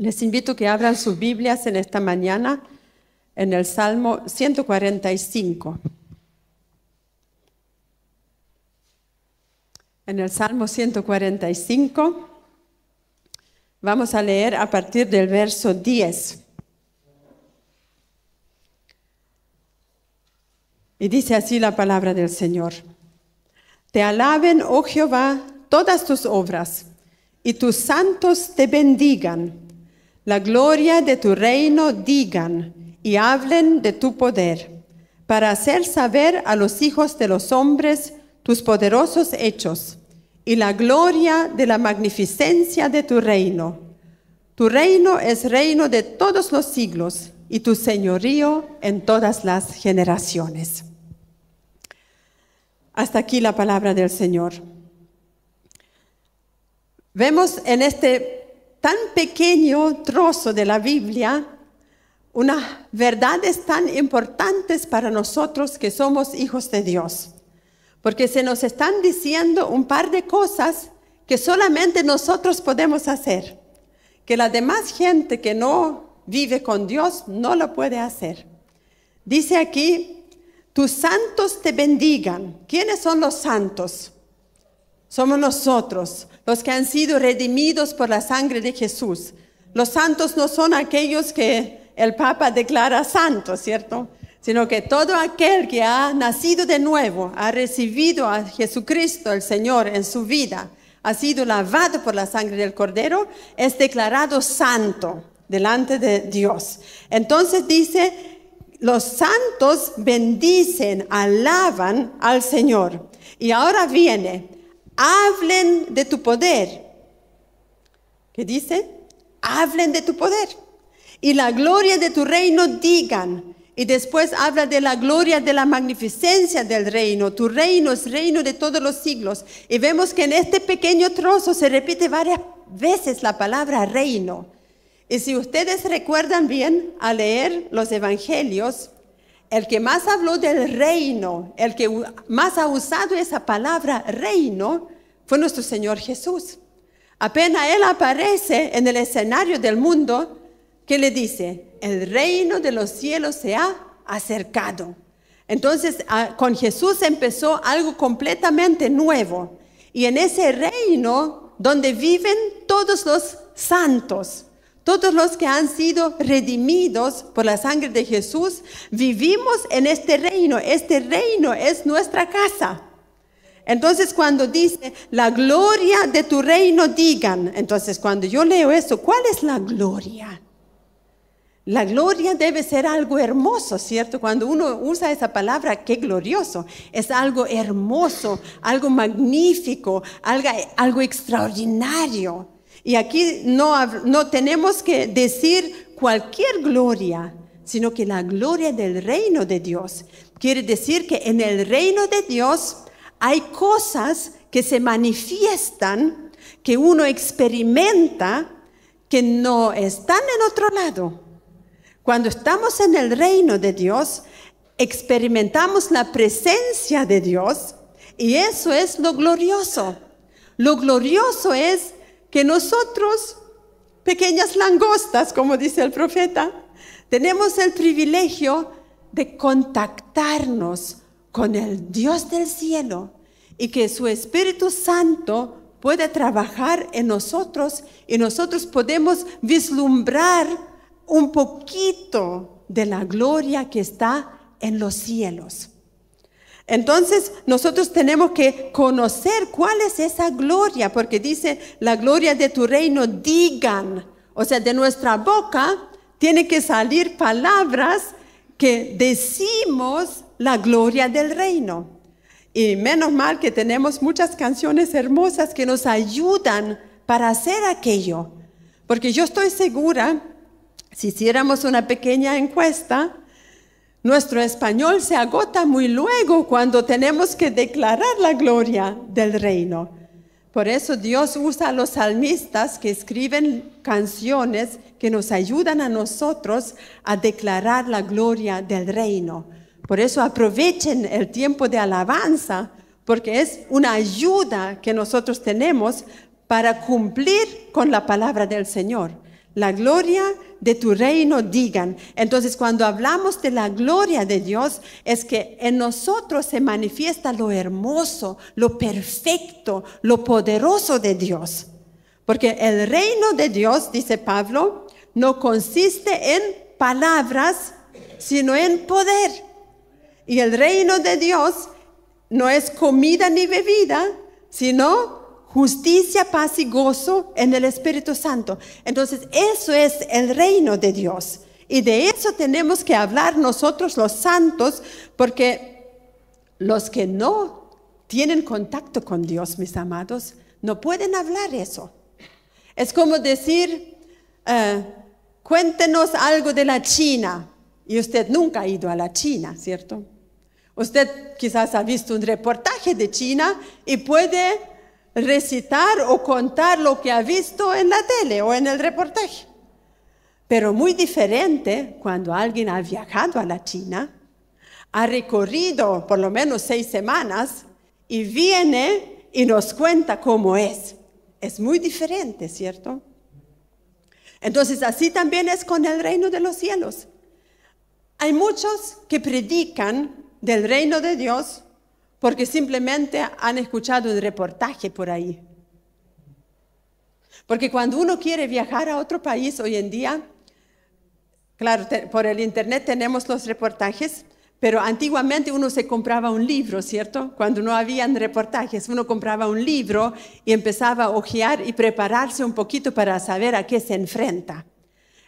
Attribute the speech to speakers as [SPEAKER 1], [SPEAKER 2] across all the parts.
[SPEAKER 1] Les invito a que abran sus Biblias en esta mañana en el Salmo 145. En el Salmo 145 vamos a leer a partir del verso 10. Y dice así la palabra del Señor. Te alaben, oh Jehová, todas tus obras, y tus santos te bendigan la gloria de tu reino digan y hablen de tu poder, para hacer saber a los hijos de los hombres tus poderosos hechos y la gloria de la magnificencia de tu reino. Tu reino es reino de todos los siglos y tu señorío en todas las generaciones. Hasta aquí la palabra del Señor. Vemos en este tan pequeño trozo de la Biblia, unas verdades tan importantes para nosotros que somos hijos de Dios. Porque se nos están diciendo un par de cosas que solamente nosotros podemos hacer, que la demás gente que no vive con Dios no lo puede hacer. Dice aquí, tus santos te bendigan. ¿Quiénes son los santos? Somos nosotros, los que han sido redimidos por la sangre de Jesús. Los santos no son aquellos que el Papa declara santo ¿cierto? Sino que todo aquel que ha nacido de nuevo, ha recibido a Jesucristo, el Señor, en su vida, ha sido lavado por la sangre del Cordero, es declarado santo delante de Dios. Entonces dice, los santos bendicen, alaban al Señor. Y ahora viene, hablen de tu poder. ¿Qué dice? Hablen de tu poder. Y la gloria de tu reino digan. Y después habla de la gloria, de la magnificencia del reino. Tu reino es reino de todos los siglos. Y vemos que en este pequeño trozo se repite varias veces la palabra reino. Y si ustedes recuerdan bien al leer los evangelios, el que más habló del reino, el que más ha usado esa palabra reino, fue nuestro Señor Jesús. Apenas Él aparece en el escenario del mundo, que le dice, el reino de los cielos se ha acercado. Entonces ah, con Jesús empezó algo completamente nuevo. Y en ese reino donde viven todos los santos, todos los que han sido redimidos por la sangre de Jesús, vivimos en este reino. Este reino es nuestra casa. Entonces cuando dice la gloria de tu reino digan, entonces cuando yo leo eso, ¿cuál es la gloria? La gloria debe ser algo hermoso, ¿cierto? Cuando uno usa esa palabra, qué glorioso, es algo hermoso, algo magnífico, algo, algo extraordinario. Y aquí no, no tenemos que decir cualquier gloria, sino que la gloria del reino de Dios. Quiere decir que en el reino de Dios hay cosas que se manifiestan, que uno experimenta, que no están en otro lado. Cuando estamos en el reino de Dios, experimentamos la presencia de Dios y eso es lo glorioso. Lo glorioso es que nosotros, pequeñas langostas, como dice el profeta, tenemos el privilegio de contactarnos con el Dios del cielo y que su Espíritu Santo puede trabajar en nosotros y nosotros podemos vislumbrar un poquito de la gloria que está en los cielos. Entonces nosotros tenemos que conocer cuál es esa gloria, porque dice la gloria de tu reino, digan. O sea, de nuestra boca tiene que salir palabras que decimos la gloria del reino. Y menos mal que tenemos muchas canciones hermosas que nos ayudan para hacer aquello. Porque yo estoy segura, si hiciéramos una pequeña encuesta, nuestro español se agota muy luego cuando tenemos que declarar la gloria del reino. Por eso Dios usa a los salmistas que escriben canciones que nos ayudan a nosotros a declarar la gloria del reino. Por eso aprovechen el tiempo de alabanza, porque es una ayuda que nosotros tenemos para cumplir con la palabra del Señor. La gloria de tu reino digan. Entonces cuando hablamos de la gloria de Dios es que en nosotros se manifiesta lo hermoso, lo perfecto, lo poderoso de Dios. Porque el reino de Dios, dice Pablo, no consiste en palabras, sino en poder. Y el reino de Dios no es comida ni bebida, sino justicia, paz y gozo en el Espíritu Santo. Entonces, eso es el reino de Dios. Y de eso tenemos que hablar nosotros los santos, porque los que no tienen contacto con Dios, mis amados, no pueden hablar eso. Es como decir, eh, cuéntenos algo de la China. Y usted nunca ha ido a la China, ¿cierto? Usted quizás ha visto un reportaje de China y puede recitar o contar lo que ha visto en la tele o en el reportaje. Pero muy diferente cuando alguien ha viajado a la China, ha recorrido por lo menos seis semanas y viene y nos cuenta cómo es. Es muy diferente, ¿cierto? Entonces así también es con el reino de los cielos. Hay muchos que predican del reino de Dios porque simplemente han escuchado un reportaje por ahí. Porque cuando uno quiere viajar a otro país hoy en día, claro, por el internet tenemos los reportajes, pero antiguamente uno se compraba un libro, ¿cierto? Cuando no habían reportajes, uno compraba un libro y empezaba a hojear y prepararse un poquito para saber a qué se enfrenta.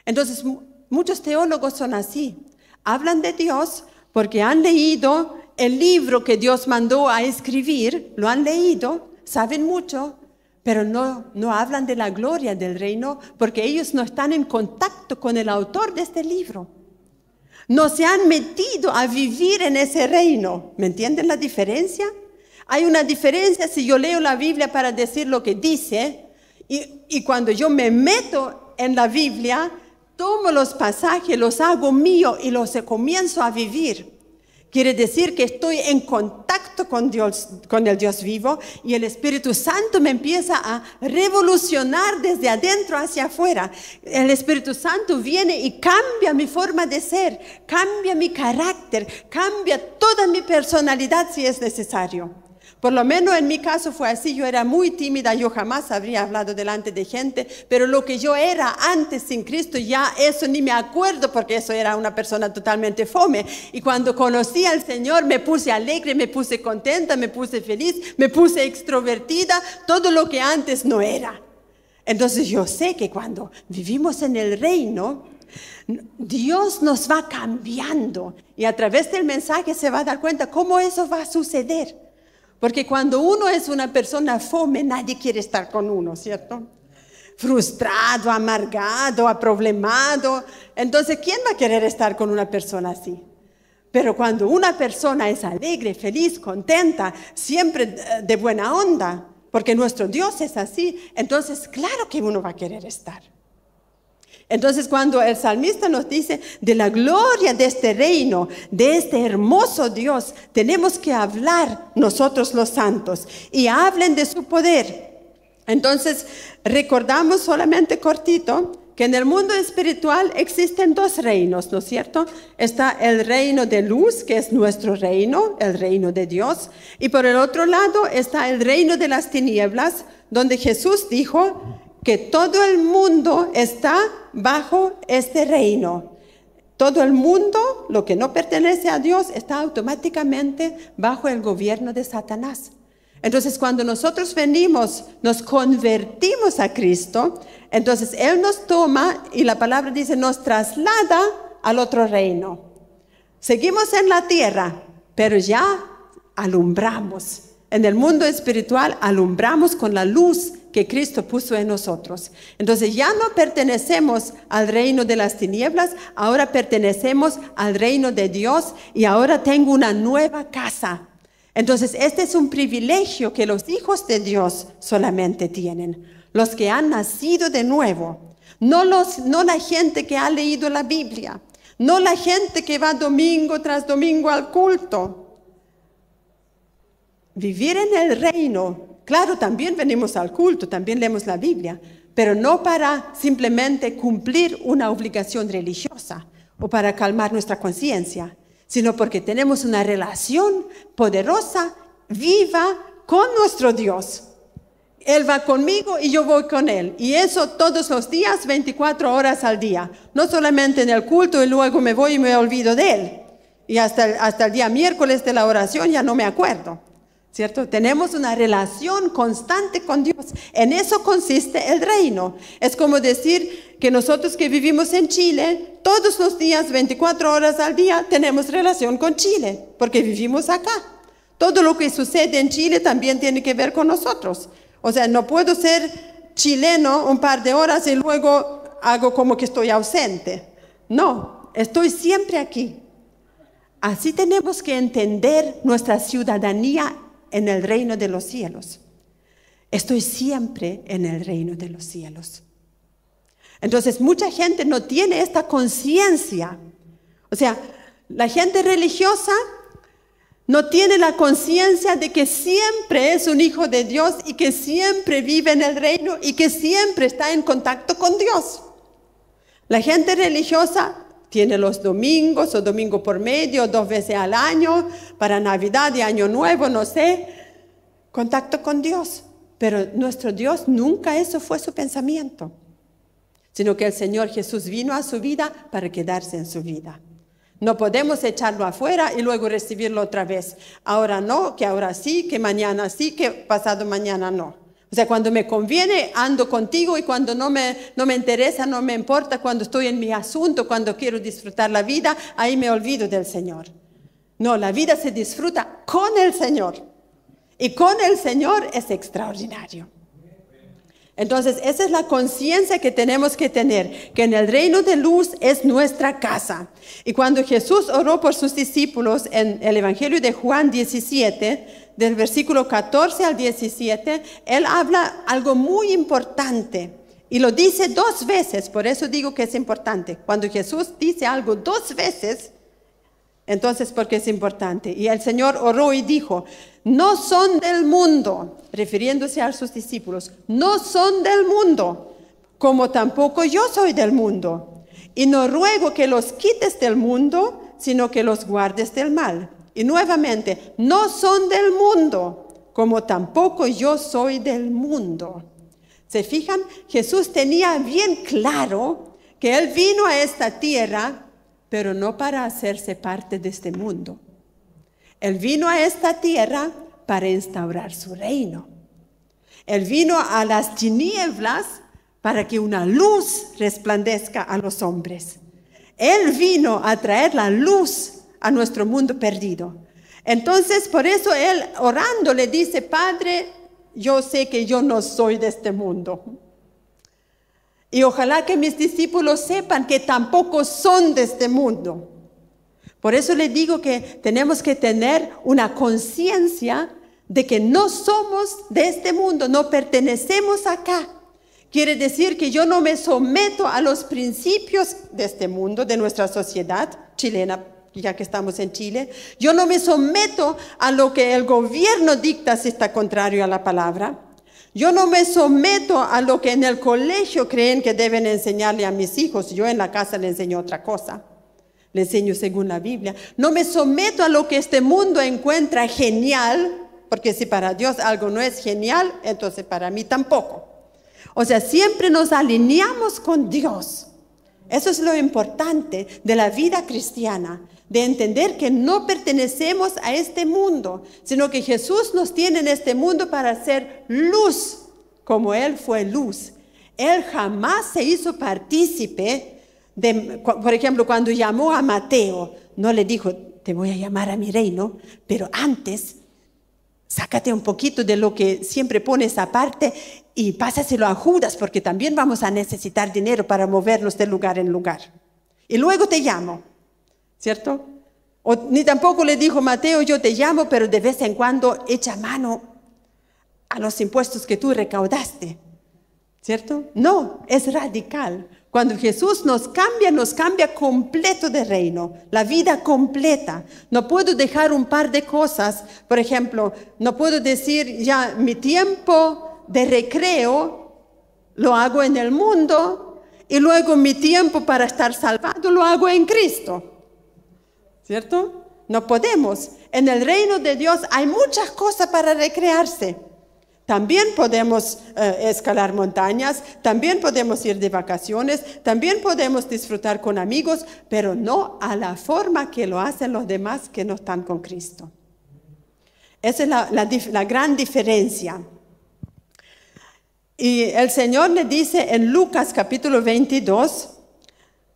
[SPEAKER 1] Entonces, muchos teólogos son así. Hablan de Dios porque han leído el libro que Dios mandó a escribir, lo han leído, saben mucho, pero no, no hablan de la gloria del reino porque ellos no están en contacto con el autor de este libro. No se han metido a vivir en ese reino. ¿Me entienden la diferencia? Hay una diferencia si yo leo la Biblia para decir lo que dice y, y cuando yo me meto en la Biblia tomo los pasajes, los hago mío y los comienzo a vivir. Quiere decir que estoy en contacto con Dios, con el Dios vivo y el Espíritu Santo me empieza a revolucionar desde adentro hacia afuera. El Espíritu Santo viene y cambia mi forma de ser, cambia mi carácter, cambia toda mi personalidad si es necesario. Por lo menos en mi caso fue así, yo era muy tímida, yo jamás habría hablado delante de gente, pero lo que yo era antes sin Cristo, ya eso ni me acuerdo porque eso era una persona totalmente fome. Y cuando conocí al Señor me puse alegre, me puse contenta, me puse feliz, me puse extrovertida, todo lo que antes no era. Entonces yo sé que cuando vivimos en el reino, Dios nos va cambiando y a través del mensaje se va a dar cuenta cómo eso va a suceder. Porque cuando uno es una persona fome, nadie quiere estar con uno, ¿cierto? Frustrado, amargado, aproblemado. Entonces, ¿quién va a querer estar con una persona así? Pero cuando una persona es alegre, feliz, contenta, siempre eh, de buena onda, porque nuestro Dios es así, entonces claro que uno va a querer estar. Entonces cuando el salmista nos dice de la gloria de este reino, de este hermoso Dios, tenemos que hablar nosotros los santos y hablen de su poder. Entonces recordamos solamente cortito que en el mundo espiritual existen dos reinos, ¿no es cierto? Está el reino de luz, que es nuestro reino, el reino de Dios, y por el otro lado está el reino de las tinieblas, donde Jesús dijo, que todo el mundo está bajo este reino. Todo el mundo, lo que no pertenece a Dios, está automáticamente bajo el gobierno de Satanás. Entonces, cuando nosotros venimos, nos convertimos a Cristo, entonces Él nos toma y la palabra dice, nos traslada al otro reino. Seguimos en la tierra, pero ya alumbramos. En el mundo espiritual alumbramos con la luz que Cristo puso en nosotros. Entonces ya no pertenecemos al reino de las tinieblas, ahora pertenecemos al reino de Dios y ahora tengo una nueva casa. Entonces este es un privilegio que los hijos de Dios solamente tienen, los que han nacido de nuevo, no, los, no la gente que ha leído la Biblia, no la gente que va domingo tras domingo al culto vivir en el reino, claro, también venimos al culto, también leemos la Biblia, pero no para simplemente cumplir una obligación religiosa o para calmar nuestra conciencia, sino porque tenemos una relación poderosa, viva, con nuestro Dios. Él va conmigo y yo voy con Él. Y eso todos los días, 24 horas al día. No solamente en el culto y luego me voy y me olvido de Él. Y hasta hasta el día miércoles de la oración ya no me acuerdo. ¿Cierto? Tenemos una relación constante con Dios. En eso consiste el reino. Es como decir que nosotros que vivimos en Chile, todos los días, 24 horas al día, tenemos relación con Chile, porque vivimos acá. Todo lo que sucede en Chile también tiene que ver con nosotros. O sea, no puedo ser chileno un par de horas y luego hago como que estoy ausente. No, estoy siempre aquí. Así tenemos que entender nuestra ciudadanía en el reino de los cielos. Estoy siempre en el reino de los cielos. Entonces mucha gente no tiene esta conciencia. O sea, la gente religiosa no tiene la conciencia de que siempre es un hijo de Dios y que siempre vive en el reino y que siempre está en contacto con Dios. La gente religiosa tiene los domingos o domingo por medio, dos veces al año, para Navidad y Año Nuevo, no sé. Contacto con Dios. Pero nuestro Dios nunca eso fue su pensamiento, sino que el Señor Jesús vino a su vida para quedarse en su vida. No podemos echarlo afuera y luego recibirlo otra vez. Ahora no, que ahora sí, que mañana sí, que pasado mañana no. O sea, cuando me conviene, ando contigo y cuando no me, no me interesa, no me importa, cuando estoy en mi asunto, cuando quiero disfrutar la vida, ahí me olvido del Señor. No, la vida se disfruta con el Señor. Y con el Señor es extraordinario. Entonces, esa es la conciencia que tenemos que tener, que en el reino de luz es nuestra casa. Y cuando Jesús oró por sus discípulos en el Evangelio de Juan 17, del versículo 14 al 17, él habla algo muy importante. Y lo dice dos veces, por eso digo que es importante. Cuando Jesús dice algo dos veces, entonces porque es importante. Y el Señor oró y dijo, no son del mundo, refiriéndose a sus discípulos, no son del mundo, como tampoco yo soy del mundo. Y no ruego que los quites del mundo, sino que los guardes del mal. Y nuevamente, no son del mundo, como tampoco yo soy del mundo. ¿Se fijan? Jesús tenía bien claro que Él vino a esta tierra, pero no para hacerse parte de este mundo. Él vino a esta tierra para instaurar su reino. Él vino a las tinieblas para que una luz resplandezca a los hombres. Él vino a traer la luz a nuestro mundo perdido. Entonces, por eso él orando le dice, Padre, yo sé que yo no soy de este mundo. Y ojalá que mis discípulos sepan que tampoco son de este mundo. Por eso le digo que tenemos que tener una conciencia de que no somos de este mundo, no pertenecemos acá. Quiere decir que yo no me someto a los principios de este mundo, de nuestra sociedad chilena ya que estamos en Chile, yo no me someto a lo que el gobierno dicta si está contrario a la palabra. Yo no me someto a lo que en el colegio creen que deben enseñarle a mis hijos. Yo en la casa le enseño otra cosa. Le enseño según la Biblia. No me someto a lo que este mundo encuentra genial, porque si para Dios algo no es genial, entonces para mí tampoco. O sea, siempre nos alineamos con Dios. Eso es lo importante de la vida cristiana de entender que no pertenecemos a este mundo, sino que Jesús nos tiene en este mundo para ser luz, como Él fue luz. Él jamás se hizo partícipe de, por ejemplo, cuando llamó a Mateo, no le dijo, te voy a llamar a mi reino, pero antes, sácate un poquito de lo que siempre pones aparte y pásaselo a Judas, porque también vamos a necesitar dinero para movernos de lugar en lugar. Y luego te llamo. ¿cierto? O, ni tampoco le dijo, Mateo, yo te llamo, pero de vez en cuando echa mano a los impuestos que tú recaudaste, ¿cierto? No, es radical. Cuando Jesús nos cambia, nos cambia completo de reino, la vida completa. No puedo dejar un par de cosas, por ejemplo, no puedo decir ya mi tiempo de recreo lo hago en el mundo y luego mi tiempo para estar salvado lo hago en Cristo. ¿cierto? No podemos. En el reino de Dios hay muchas cosas para recrearse. También podemos eh, escalar montañas, también podemos ir de vacaciones, también podemos disfrutar con amigos, pero no a la forma que lo hacen los demás que no están con Cristo. Esa es la, la gran diferencia. Y el Señor le dice en Lucas capítulo 22,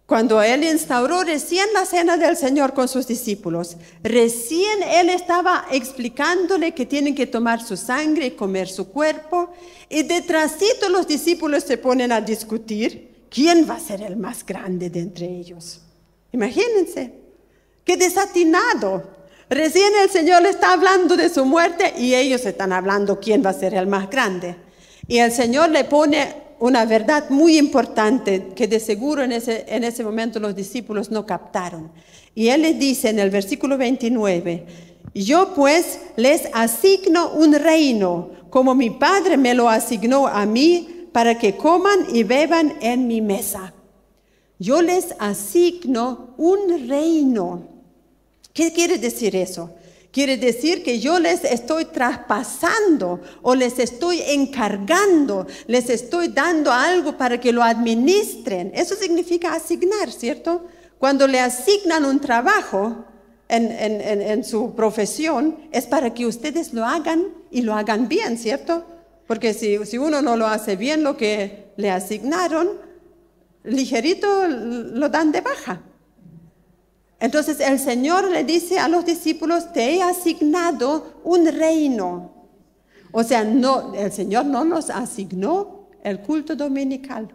[SPEAKER 1] cuando él instauró recién la cena del Señor con sus discípulos, recién él estaba explicándole que tienen que tomar su sangre y comer su cuerpo, y detrásito los discípulos se ponen a discutir quién va a ser el más grande de entre ellos. Imagínense, qué desatinado. Recién el Señor le está hablando de su muerte y ellos están hablando quién va a ser el más grande. Y el Señor le pone una verdad muy importante que de seguro en ese, en ese momento los discípulos no captaron. Y él les dice en el versículo 29, yo pues les asigno un reino, como mi padre me lo asignó a mí, para que coman y beban en mi mesa. Yo les asigno un reino. ¿Qué quiere decir eso? Quiere decir que yo les estoy traspasando o les estoy encargando, les estoy dando algo para que lo administren. Eso significa asignar, ¿cierto? Cuando le asignan un trabajo en, su profesión, es para que ustedes lo hagan y lo hagan bien, ¿cierto? Porque si, si uno no lo hace bien lo que le asignaron, ligerito lo dan de baja. Entonces el Señor le dice a los discípulos, te he asignado un reino. O sea, no, el Señor no nos asignó el culto dominical.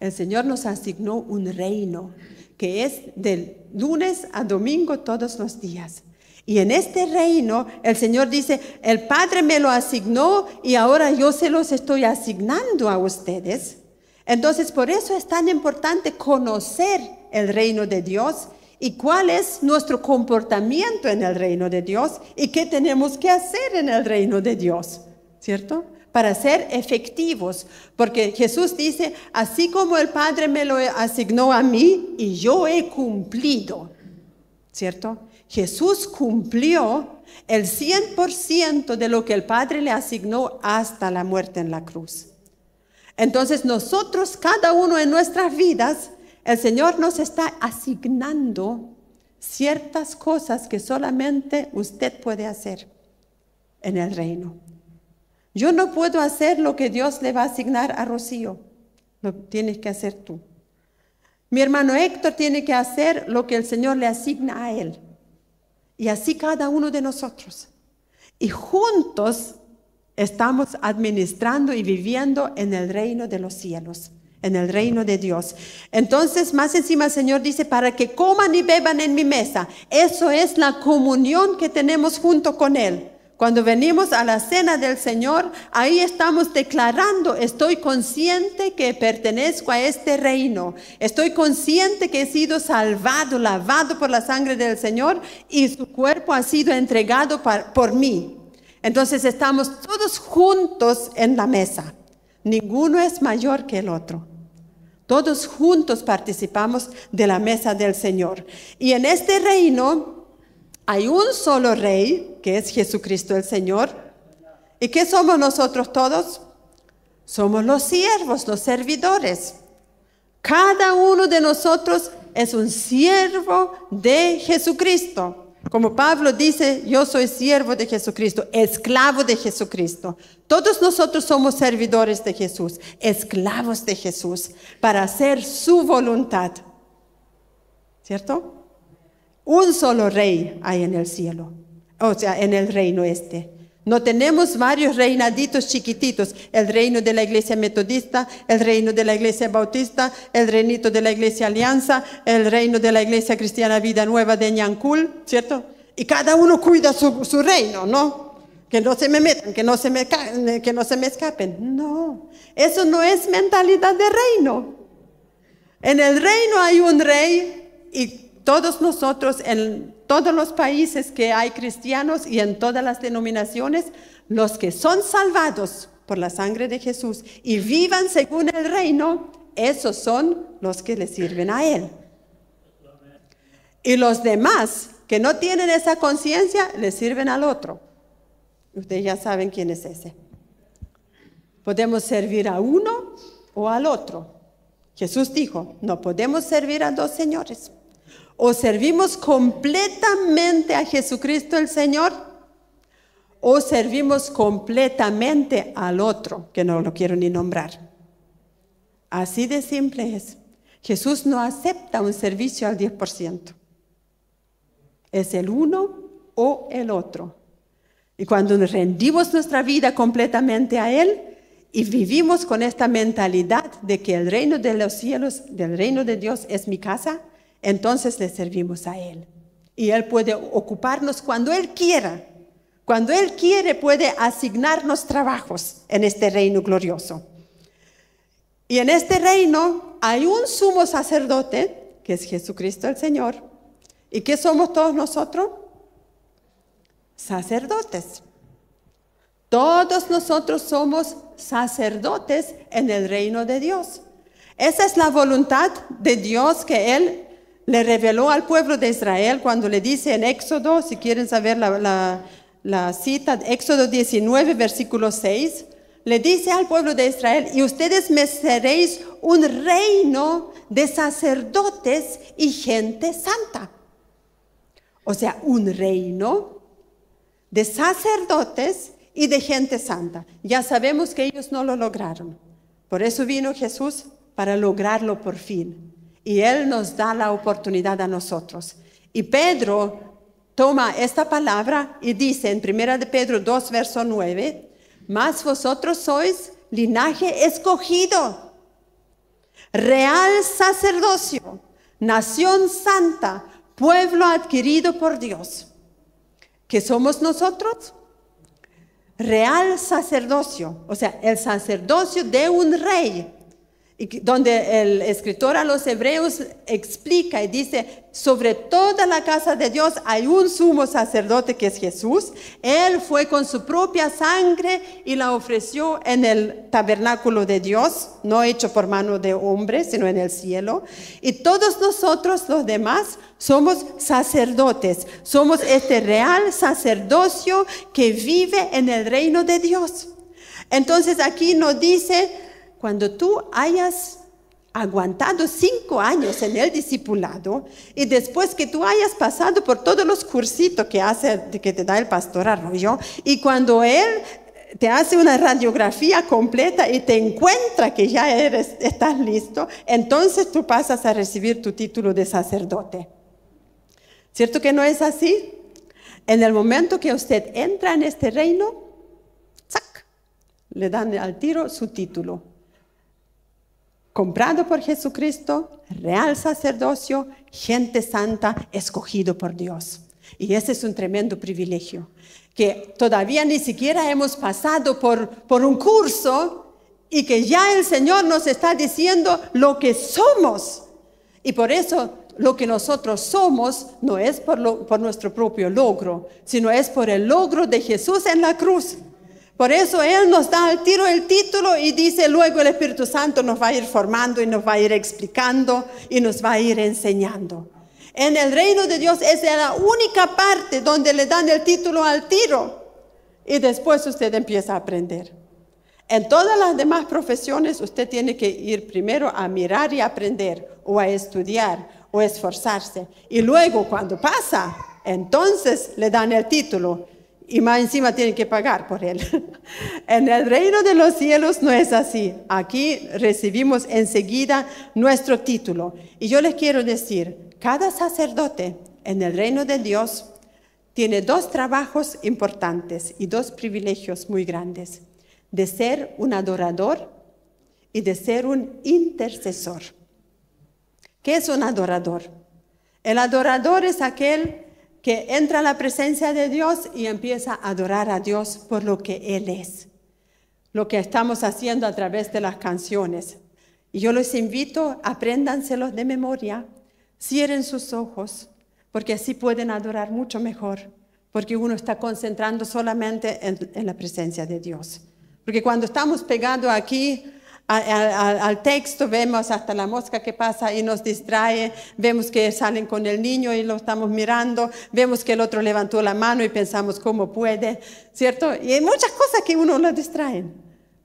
[SPEAKER 1] El Señor nos asignó un reino que es del lunes a domingo todos los días. Y en este reino el Señor dice, el Padre me lo asignó y ahora yo se los estoy asignando a ustedes. Entonces por eso es tan importante conocer el reino de Dios y cuál es nuestro comportamiento en el reino de Dios y qué tenemos que hacer en el reino de Dios, ¿cierto? Para ser efectivos, porque Jesús dice, así como el Padre me lo asignó a mí y yo he cumplido, ¿cierto? Jesús cumplió el 100% de lo que el Padre le asignó hasta la muerte en la cruz. Entonces nosotros, cada uno en nuestras vidas, el Señor nos está asignando ciertas cosas que solamente usted puede hacer en el reino. Yo no puedo hacer lo que Dios le va a asignar a Rocío. Lo tienes que hacer tú. Mi hermano Héctor tiene que hacer lo que el Señor le asigna a él. Y así cada uno de nosotros. Y juntos estamos administrando y viviendo en el reino de los cielos en el reino de Dios. Entonces, más encima el Señor dice, para que coman y beban en mi mesa. Eso es la comunión que tenemos junto con Él. Cuando venimos a la cena del Señor, ahí estamos declarando, estoy consciente que pertenezco a este reino, estoy consciente que he sido salvado, lavado por la sangre del Señor y su cuerpo ha sido entregado por mí. Entonces estamos todos juntos en la mesa, ninguno es mayor que el otro. Todos juntos participamos de la mesa del Señor. Y en este reino hay un solo rey, que es Jesucristo el Señor. ¿Y qué somos nosotros todos? Somos los siervos, los servidores. Cada uno de nosotros es un siervo de Jesucristo. Como Pablo dice, yo soy siervo de Jesucristo, esclavo de Jesucristo. Todos nosotros somos servidores de Jesús, esclavos de Jesús, para hacer su voluntad. ¿Cierto? Un solo rey hay en el cielo, o sea, en el reino este. No tenemos varios reinaditos chiquititos, el reino de la iglesia metodista, el reino de la iglesia bautista, el reinito de la iglesia alianza, el reino de la iglesia cristiana vida nueva de Ñancul, ¿cierto? Y cada uno cuida su, reino, ¿no? Que no se me metan, que no se me, que no se me escapen. No, eso no es mentalidad de reino. En el reino hay un rey y todos nosotros en todos los países que hay cristianos y en todas las denominaciones, los que son salvados por la sangre de Jesús y vivan según el reino, esos son los que le sirven a Él. Y los demás que no tienen esa conciencia, le sirven al otro. Ustedes ya saben quién es ese. Podemos servir a uno o al otro. Jesús dijo, no podemos servir a dos señores o servimos completamente a Jesucristo el Señor o servimos completamente al otro, que no lo quiero ni nombrar. Así de simple es. Jesús no acepta un servicio al 10%. Es el uno o el otro. Y cuando rendimos nuestra vida completamente a Él y vivimos con esta mentalidad de que el reino de los cielos, del reino de Dios es mi casa, entonces le servimos a Él. Y Él puede ocuparnos cuando Él quiera. Cuando Él quiere puede asignarnos trabajos en este reino glorioso. Y en este reino hay un sumo sacerdote, que es Jesucristo el Señor. ¿Y qué somos todos nosotros? Sacerdotes. Todos nosotros somos sacerdotes en el reino de Dios. Esa es la voluntad de Dios que Él le reveló al pueblo de Israel cuando le dice en Éxodo, si quieren saber la, cita, Éxodo 19, versículo 6, le dice al pueblo de Israel, y ustedes me seréis un reino de sacerdotes y gente santa. O sea, un reino de sacerdotes y de gente santa. Ya sabemos que ellos no lo lograron. Por eso vino Jesús para lograrlo por fin y Él nos da la oportunidad a nosotros. Y Pedro toma esta palabra y dice en 1 de Pedro 2, verso 9, mas vosotros sois linaje escogido, real sacerdocio, nación santa, pueblo adquirido por Dios. ¿Qué somos nosotros? Real sacerdocio, o sea, el sacerdocio de un rey donde el escritor a los hebreos explica y dice, sobre toda la casa de Dios hay un sumo sacerdote que es Jesús. Él fue con su propia sangre y la ofreció en el tabernáculo de Dios, no hecho por mano de hombre, sino en el cielo. Y todos nosotros, los demás, somos sacerdotes, somos este real sacerdocio que vive en el reino de Dios. Entonces aquí nos dice cuando tú hayas aguantado cinco años en el discipulado y después que tú hayas pasado por todos los cursitos que, que te da el pastor Arroyo y cuando él te hace una radiografía completa y te encuentra que ya eres, estás listo, entonces tú pasas a recibir tu título de sacerdote. ¿Cierto que no es así? En el momento que usted entra en este reino, le dan al tiro su título comprado por Jesucristo, real sacerdocio, gente santa, escogido por Dios. Y ese es un tremendo privilegio, que todavía ni siquiera hemos pasado por, por un curso y que ya el Señor nos está diciendo lo que somos. Y por eso lo que nosotros somos no es por, por nuestro propio logro, sino es por el logro de Jesús en la cruz. Por eso Él nos da al tiro el título y dice luego el Espíritu Santo nos va a ir formando y nos va a ir explicando y nos va a ir enseñando. En el reino de Dios es la única parte donde le dan el título al tiro y después usted empieza a aprender. En todas las demás profesiones usted tiene que ir primero a mirar y aprender o a estudiar o esforzarse. Y luego cuando pasa, entonces le dan el título y más encima tienen que pagar por él. en el reino de los cielos no es así. Aquí recibimos enseguida nuestro título. Y yo les quiero decir, cada sacerdote en el reino de Dios tiene dos trabajos importantes y dos privilegios muy grandes, de ser un adorador y de ser un intercesor. ¿Qué es un adorador? El adorador es aquel que entra a la presencia de Dios y empieza a adorar a Dios por lo que Él es, lo que estamos haciendo a través de las canciones. Y yo los invito, apréndanselos de memoria, cierren sus ojos, porque así pueden adorar mucho mejor, porque uno está concentrando solamente en, en la presencia de Dios. Porque cuando estamos pegados aquí al, texto, vemos hasta la mosca que pasa y nos distrae, vemos que salen con el niño y lo estamos mirando, vemos que el otro levantó la mano y pensamos cómo puede, ¿cierto? Y hay muchas cosas que uno lo distraen,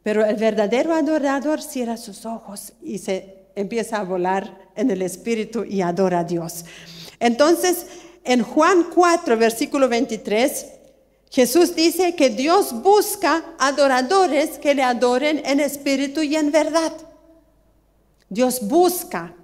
[SPEAKER 1] pero el verdadero adorador cierra sus ojos y se empieza a volar en el espíritu y adora a Dios. Entonces, en Juan 4, versículo 23, Jesús dice que Dios busca adoradores que le adoren en espíritu y en verdad. Dios busca.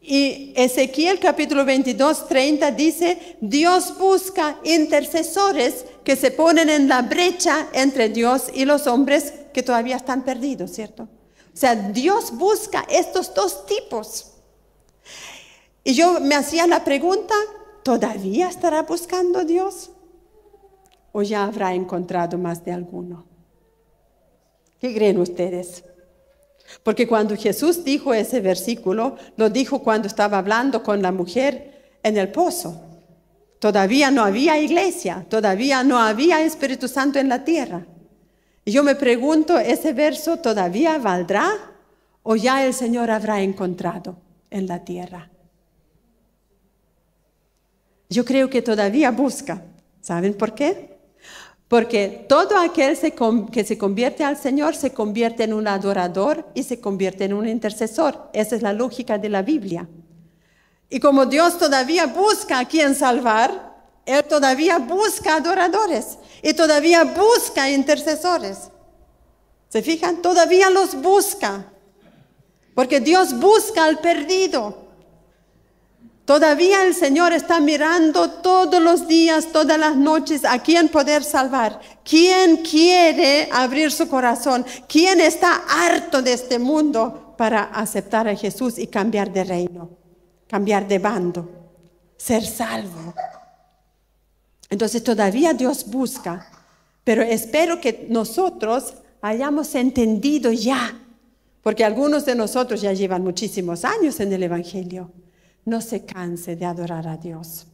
[SPEAKER 1] Y Ezequiel capítulo 22, 30 dice, Dios busca intercesores que se ponen en la brecha entre Dios y los hombres que todavía están perdidos, ¿cierto? O sea, Dios busca estos dos tipos. Y yo me hacía la pregunta, ¿todavía estará buscando Dios? o ya habrá encontrado más de alguno. ¿Qué creen ustedes? Porque cuando Jesús dijo ese versículo, lo dijo cuando estaba hablando con la mujer en el pozo. Todavía no había iglesia, todavía no había Espíritu Santo en la tierra. Y yo me pregunto, ¿ese verso todavía valdrá o ya el Señor habrá encontrado en la tierra? Yo creo que todavía busca. ¿Saben por qué? Porque todo aquel que se convierte al Señor se convierte en un adorador y se convierte en un intercesor. Esa es la lógica de la Biblia. Y como Dios todavía busca a quien salvar, Él todavía busca adoradores y todavía busca intercesores. ¿Se fijan? Todavía los busca. Porque Dios busca al perdido. Todavía el Señor está mirando todos los días, todas las noches, a quién poder salvar, quién quiere abrir su corazón, quién está harto de este mundo para aceptar a Jesús y cambiar de reino, cambiar de bando, ser salvo. Entonces todavía Dios busca, pero espero que nosotros hayamos entendido ya, porque algunos de nosotros ya llevan muchísimos años en el Evangelio no se canse de adorar a Dios.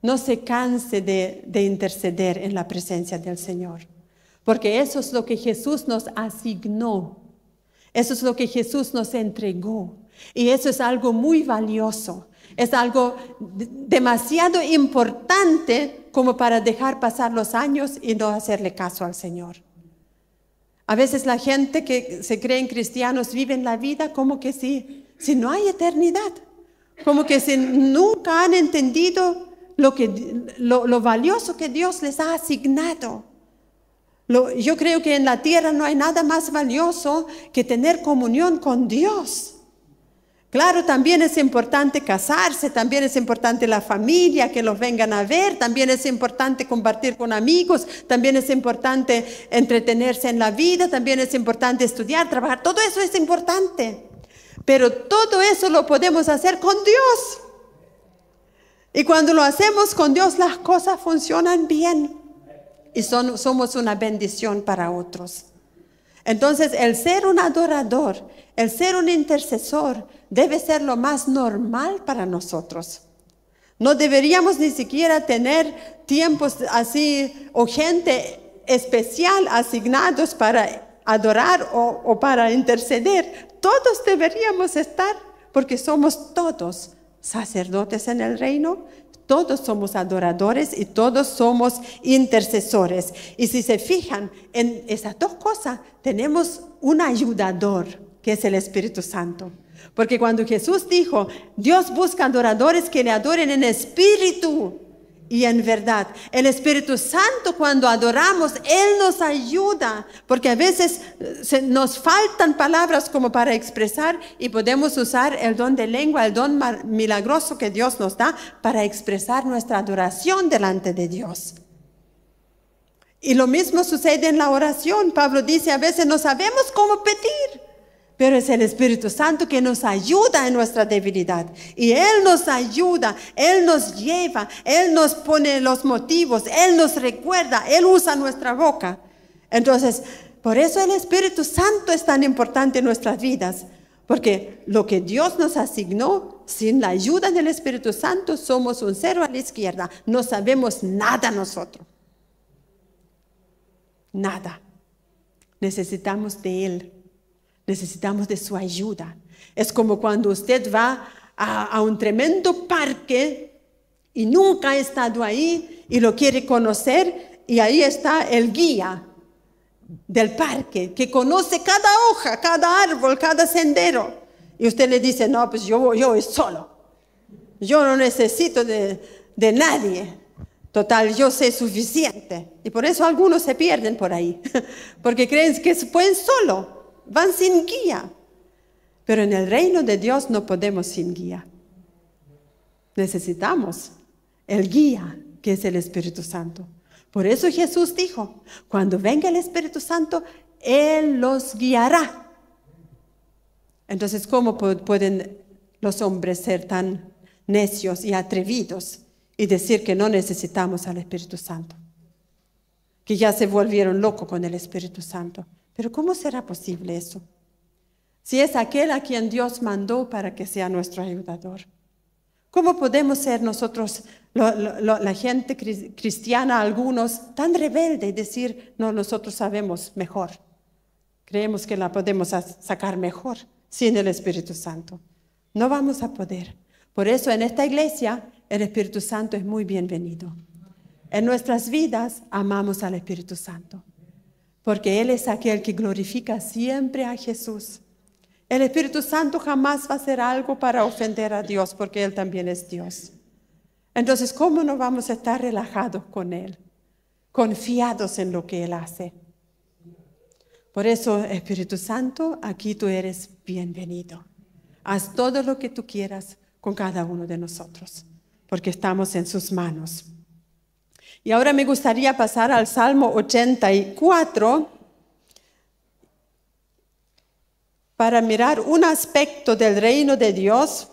[SPEAKER 1] No se canse de, interceder en la presencia del Señor. Porque eso es lo que Jesús nos asignó. Eso es lo que Jesús nos entregó. Y eso es algo muy valioso. Es algo demasiado importante como para dejar pasar los años y no hacerle caso al Señor. A veces la gente que se cree en cristianos en la vida como que sí, si no hay eternidad como que nunca han entendido lo, valioso que Dios les ha asignado. yo creo que en la tierra no hay nada más valioso que tener comunión con Dios. Claro, también es importante casarse, también es importante la familia, que los vengan a ver, también es importante compartir con amigos, también es importante entretenerse en la vida, también es importante estudiar, trabajar, todo eso es importante. Pero todo eso lo podemos hacer con Dios. Y cuando lo hacemos con Dios, las cosas funcionan bien. Y somos una bendición para otros. Entonces, el ser un adorador, el ser un intercesor, debe ser lo más normal para nosotros. No deberíamos ni siquiera tener tiempos así o gente especial asignados para adorar o para interceder, todos deberíamos estar, porque somos todos sacerdotes en el reino, todos somos adoradores y todos somos intercesores. Y si se fijan en esas dos cosas, tenemos un ayudador, que es el Espíritu Santo. Porque cuando Jesús dijo, Dios busca adoradores que le adoren en espíritu y en verdad, el Espíritu Santo cuando adoramos, Él nos ayuda, porque a veces eh, nos faltan palabras como para expresar y podemos usar el don de lengua, el don milagroso que Dios nos da para expresar nuestra adoración delante de Dios. Y lo mismo sucede en la oración. Pablo dice, a veces no sabemos cómo pedir. Pero es el Espíritu Santo que nos ayuda en nuestra debilidad. Y Él nos ayuda, Él nos lleva, Él nos pone los motivos, Él nos recuerda, Él usa nuestra boca. Entonces, por eso el Espíritu Santo es tan importante en nuestras vidas. Porque lo que Dios nos asignó, sin la ayuda del Espíritu Santo, somos un cero a la izquierda. No sabemos nada nosotros. Nada. Necesitamos de Él. Necesitamos de su ayuda. Es como cuando usted va a, un tremendo parque y nunca ha estado ahí y lo quiere conocer y ahí está el guía del parque que conoce cada hoja, cada árbol, cada sendero. Y usted le dice, no, pues yo, yo voy solo. Yo no necesito de, de nadie. Total, yo sé suficiente. Y por eso algunos se pierden por ahí, porque creen que pueden solo van sin guía. Pero en el reino de Dios no podemos sin guía. Necesitamos el guía que es el Espíritu Santo. Por eso Jesús dijo, cuando venga el Espíritu Santo, Él los guiará. Entonces, ¿cómo pueden los hombres ser tan necios y atrevidos y decir que no necesitamos al Espíritu Santo? Que ya se volvieron locos con el Espíritu Santo. Pero ¿cómo será posible eso? Si es aquel a quien Dios mandó para que sea nuestro ayudador. ¿Cómo podemos ser nosotros, la gente cristiana, algunos, tan rebelde y decir, no, nosotros sabemos mejor? Creemos que la podemos sacar mejor sin el Espíritu Santo. No vamos a poder. Por eso en esta iglesia el Espíritu Santo es muy bienvenido. En nuestras vidas amamos al Espíritu Santo porque Él es aquel que glorifica siempre a Jesús. El Espíritu Santo jamás va a hacer algo para ofender a Dios, porque Él también es Dios. Entonces, ¿cómo no vamos a estar relajados con Él? Confiados en lo que Él hace. Por eso, Espíritu Santo, aquí tú eres bienvenido. Haz todo lo que tú quieras con cada uno de nosotros, porque estamos en sus manos. Y ahora me gustaría pasar al Salmo 84 para mirar un aspecto del reino de Dios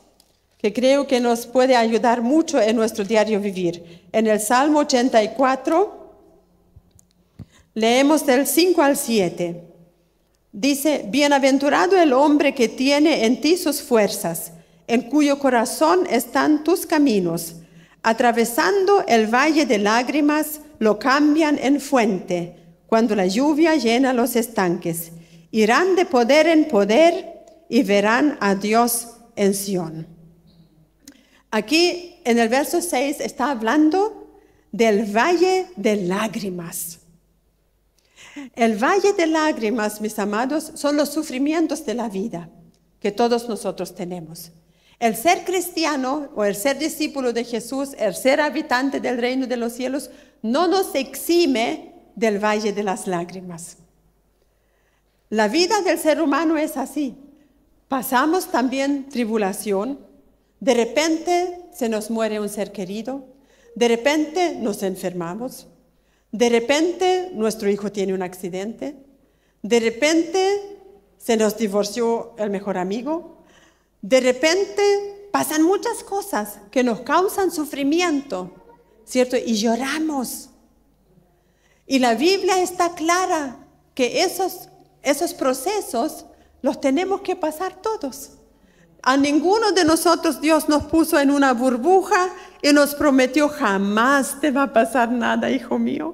[SPEAKER 1] que creo que nos puede ayudar mucho en nuestro diario vivir. En el Salmo 84 leemos del 5 al 7. Dice, bienaventurado el hombre que tiene en ti sus fuerzas, en cuyo corazón están tus caminos atravesando el valle de lágrimas, lo cambian en fuente, cuando la lluvia llena los estanques. Irán de poder en poder y verán a Dios en Sión. Aquí en el verso 6 está hablando del valle de lágrimas. El valle de lágrimas, mis amados, son los sufrimientos de la vida que todos nosotros tenemos. El ser cristiano o el ser discípulo de Jesús, el ser habitante del reino de los cielos, no nos exime del valle de las lágrimas. La vida del ser humano es así. Pasamos también tribulación. De repente se nos muere un ser querido. De repente nos enfermamos. De repente nuestro hijo tiene un accidente. De repente se nos divorció el mejor amigo. De repente pasan muchas cosas que nos causan sufrimiento, ¿cierto? Y lloramos. Y la Biblia está clara que esos, esos procesos los tenemos que pasar todos. A ninguno de nosotros Dios nos puso en una burbuja y nos prometió jamás te va a pasar nada, hijo mío.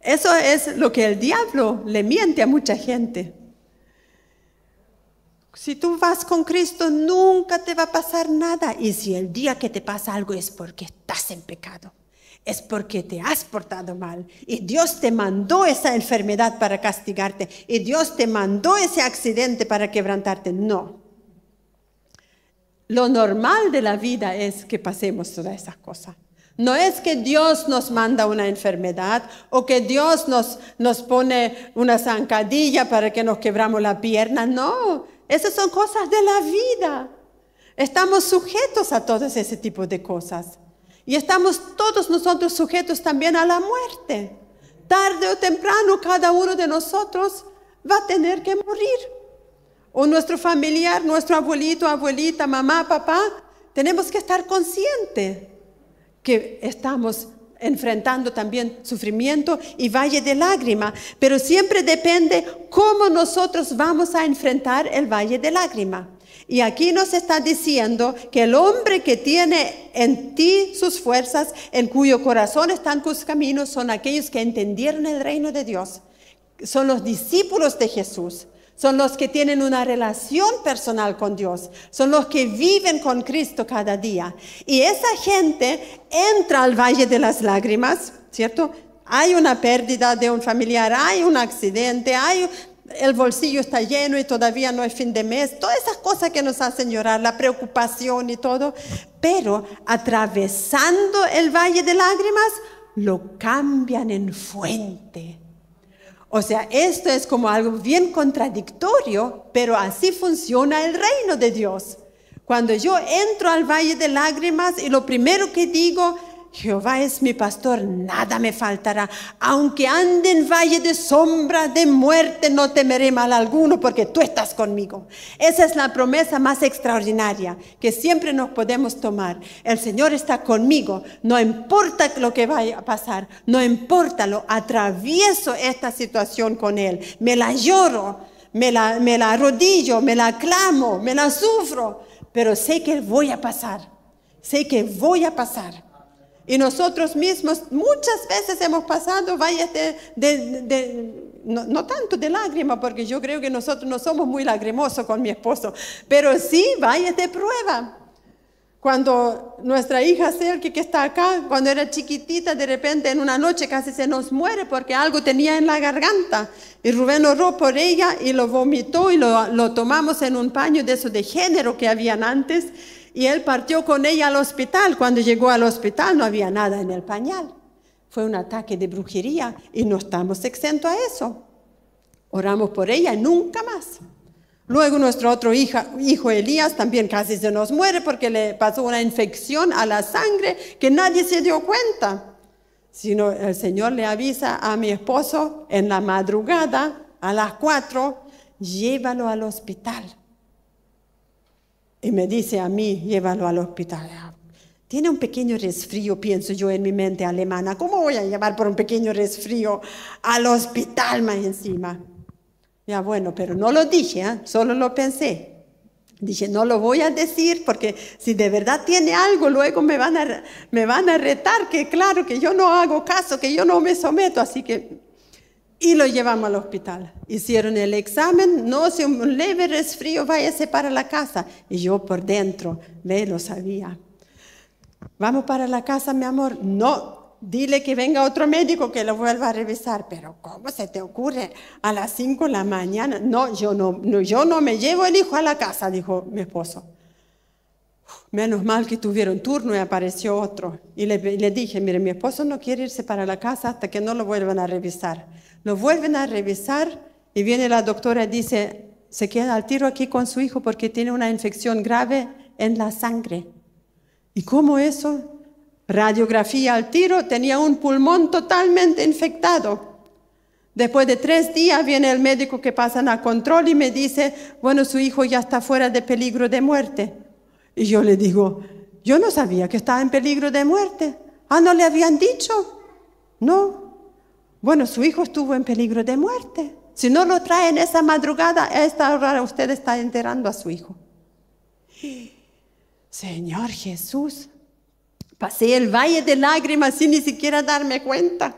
[SPEAKER 1] Eso es lo que el diablo le miente a mucha gente. Si tú vas con Cristo, nunca te va a pasar nada. Y si el día que te pasa algo es porque estás en pecado, es porque te has portado mal. Y Dios te mandó esa enfermedad para castigarte. Y Dios te mandó ese accidente para quebrantarte. No. Lo normal de la vida es que pasemos todas esas cosas. No es que Dios nos manda una enfermedad o que Dios nos, nos pone una zancadilla para que nos quebramos la pierna. No, esas son cosas de la vida. Estamos sujetos a todos ese tipo de cosas. Y estamos todos nosotros sujetos también a la muerte. Tarde o temprano cada uno de nosotros va a tener que morir. O nuestro familiar, nuestro abuelito, abuelita, mamá, papá, tenemos que estar conscientes que estamos enfrentando también sufrimiento y valle de lágrima, pero siempre depende cómo nosotros vamos a enfrentar el valle de lágrima. Y aquí nos está diciendo que el hombre que tiene en ti sus fuerzas, en cuyo corazón están tus caminos, son aquellos que entendieron el reino de Dios. Son los discípulos de Jesús son los que tienen una relación personal con Dios, son los que viven con Cristo cada día. Y esa gente entra al valle de las lágrimas, ¿cierto? Hay una pérdida de un familiar, hay un accidente, hay el bolsillo está lleno y todavía no es fin de mes, todas esas cosas que nos hacen llorar, la preocupación y todo, pero atravesando el valle de lágrimas, lo cambian en fuente o sea, esto es como algo bien contradictorio, pero así funciona el reino de Dios. Cuando yo entro al valle de lágrimas y lo primero que digo, Jehová es mi pastor, nada me faltará. Aunque ande en valle de sombra de muerte, no temeré mal alguno porque tú estás conmigo. Esa es la promesa más extraordinaria que siempre nos podemos tomar. El Señor está conmigo, no importa lo que vaya a pasar, no importa lo atravieso esta situación con Él, me la lloro, me la, me la arrodillo, me la clamo, me la sufro, pero sé que voy a pasar, sé que voy a pasar. Y nosotros mismos muchas veces hemos pasado valles de, no, tanto de lágrimas, porque yo creo que nosotros no somos muy lagrimosos con mi esposo, pero sí valles de prueba. Cuando nuestra hija Selke, que está acá, cuando era chiquitita, de repente en una noche casi se nos muere porque algo tenía en la garganta. Y Rubén oró por ella y lo vomitó y lo, lo tomamos en un paño de eso de género que habían antes y él partió con ella al hospital. Cuando llegó al hospital no había nada en el pañal. Fue un ataque de brujería y no estamos exentos a eso. Oramos por ella nunca más. Luego nuestro otro hijo Elías también casi se nos muere porque le pasó una infección a la sangre que nadie se dio cuenta. Sino el Señor le avisa a mi esposo en la madrugada a las cuatro, llévalo al hospital y me dice a mí, llévalo al hospital. Tiene un pequeño resfrío, pienso yo en mi mente alemana. ¿Cómo voy a llevar por un pequeño resfrío al hospital más encima? Ya bueno, pero no lo dije, ¿eh? solo lo pensé. Dije, no lo voy a decir porque si de verdad tiene algo, luego me van, a, me van a retar, que claro, que yo no hago caso, que yo no me someto, así que y lo llevamos al hospital. Hicieron el examen, no, si un leve resfrío, váyase para la casa. Y yo por dentro, ve, lo sabía. Vamos para la casa, mi amor. No, dile que venga otro médico que lo vuelva a revisar. Pero ¿cómo se te ocurre a las cinco de la mañana? No yo no, yo no me llevo el hijo a la casa, dijo mi esposo. Menos mal que tuvieron turno y apareció otro. Y le, le dije, mire, mi esposo no quiere irse para la casa hasta que no lo vuelvan a revisar. Lo vuelven a revisar y viene la doctora y dice, se queda al tiro aquí con su hijo porque tiene una infección grave en la sangre. ¿Y cómo eso? Radiografía al tiro, tenía un pulmón totalmente infectado. Después de tres días viene el médico que pasan a control y me dice, bueno, su hijo ya está fuera de peligro de muerte. Y yo le digo, yo no sabía que estaba en peligro de muerte. Ah, no le habían dicho. No, bueno, su hijo estuvo en peligro de muerte. Si no lo traen esa madrugada, a esta hora usted está enterando a su hijo. Señor Jesús, pasé el valle de lágrimas sin ni siquiera darme cuenta.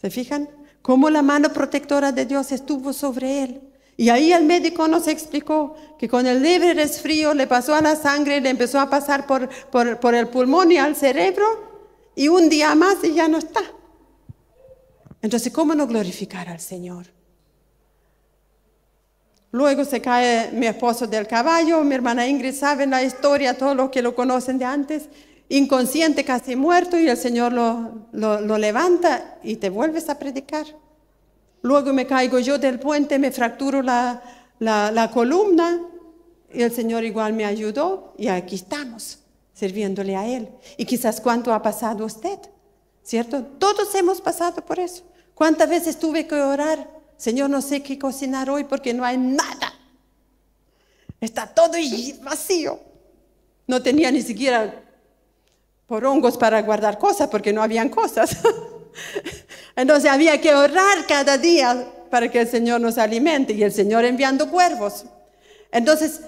[SPEAKER 1] ¿Se fijan? Cómo la mano protectora de Dios estuvo sobre él. Y ahí el médico nos explicó que con el libre resfrío le pasó a la sangre, le empezó a pasar por, por, por el pulmón y al cerebro, y un día más y ya no está. Entonces, ¿cómo no glorificar al Señor? Luego se cae mi esposo del caballo, mi hermana Ingrid sabe la historia, todos los que lo conocen de antes, inconsciente, casi muerto, y el Señor lo, levanta y te vuelves a predicar. Luego me caigo yo del puente, me fracturo la, la, la columna, y el Señor igual me ayudó, y aquí estamos, sirviéndole a Él. Y quizás cuánto ha pasado usted. ¿cierto? Todos hemos pasado por eso. ¿Cuántas veces tuve que orar? Señor, no sé qué cocinar hoy porque no hay nada. Está todo vacío. No tenía ni siquiera porongos para guardar cosas porque no habían cosas. Entonces había que orar cada día para que el Señor nos alimente y el Señor enviando cuervos. Entonces,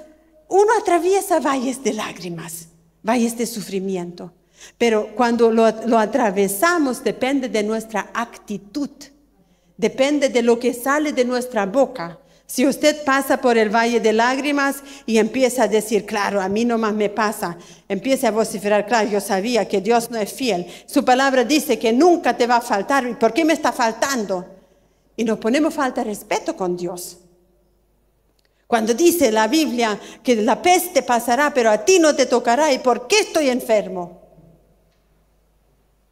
[SPEAKER 1] uno atraviesa valles de lágrimas, valles de sufrimiento. Pero cuando lo, atravesamos depende de nuestra actitud, depende de lo que sale de nuestra boca. Si usted pasa por el valle de lágrimas y empieza a decir, claro, a mí no más me pasa, empieza a vociferar, claro, yo sabía que Dios no es fiel. Su palabra dice que nunca te va a faltar. ¿Y por qué me está faltando? Y nos ponemos falta de respeto con Dios. Cuando dice la Biblia que la peste pasará, pero a ti no te tocará, ¿y por qué estoy enfermo?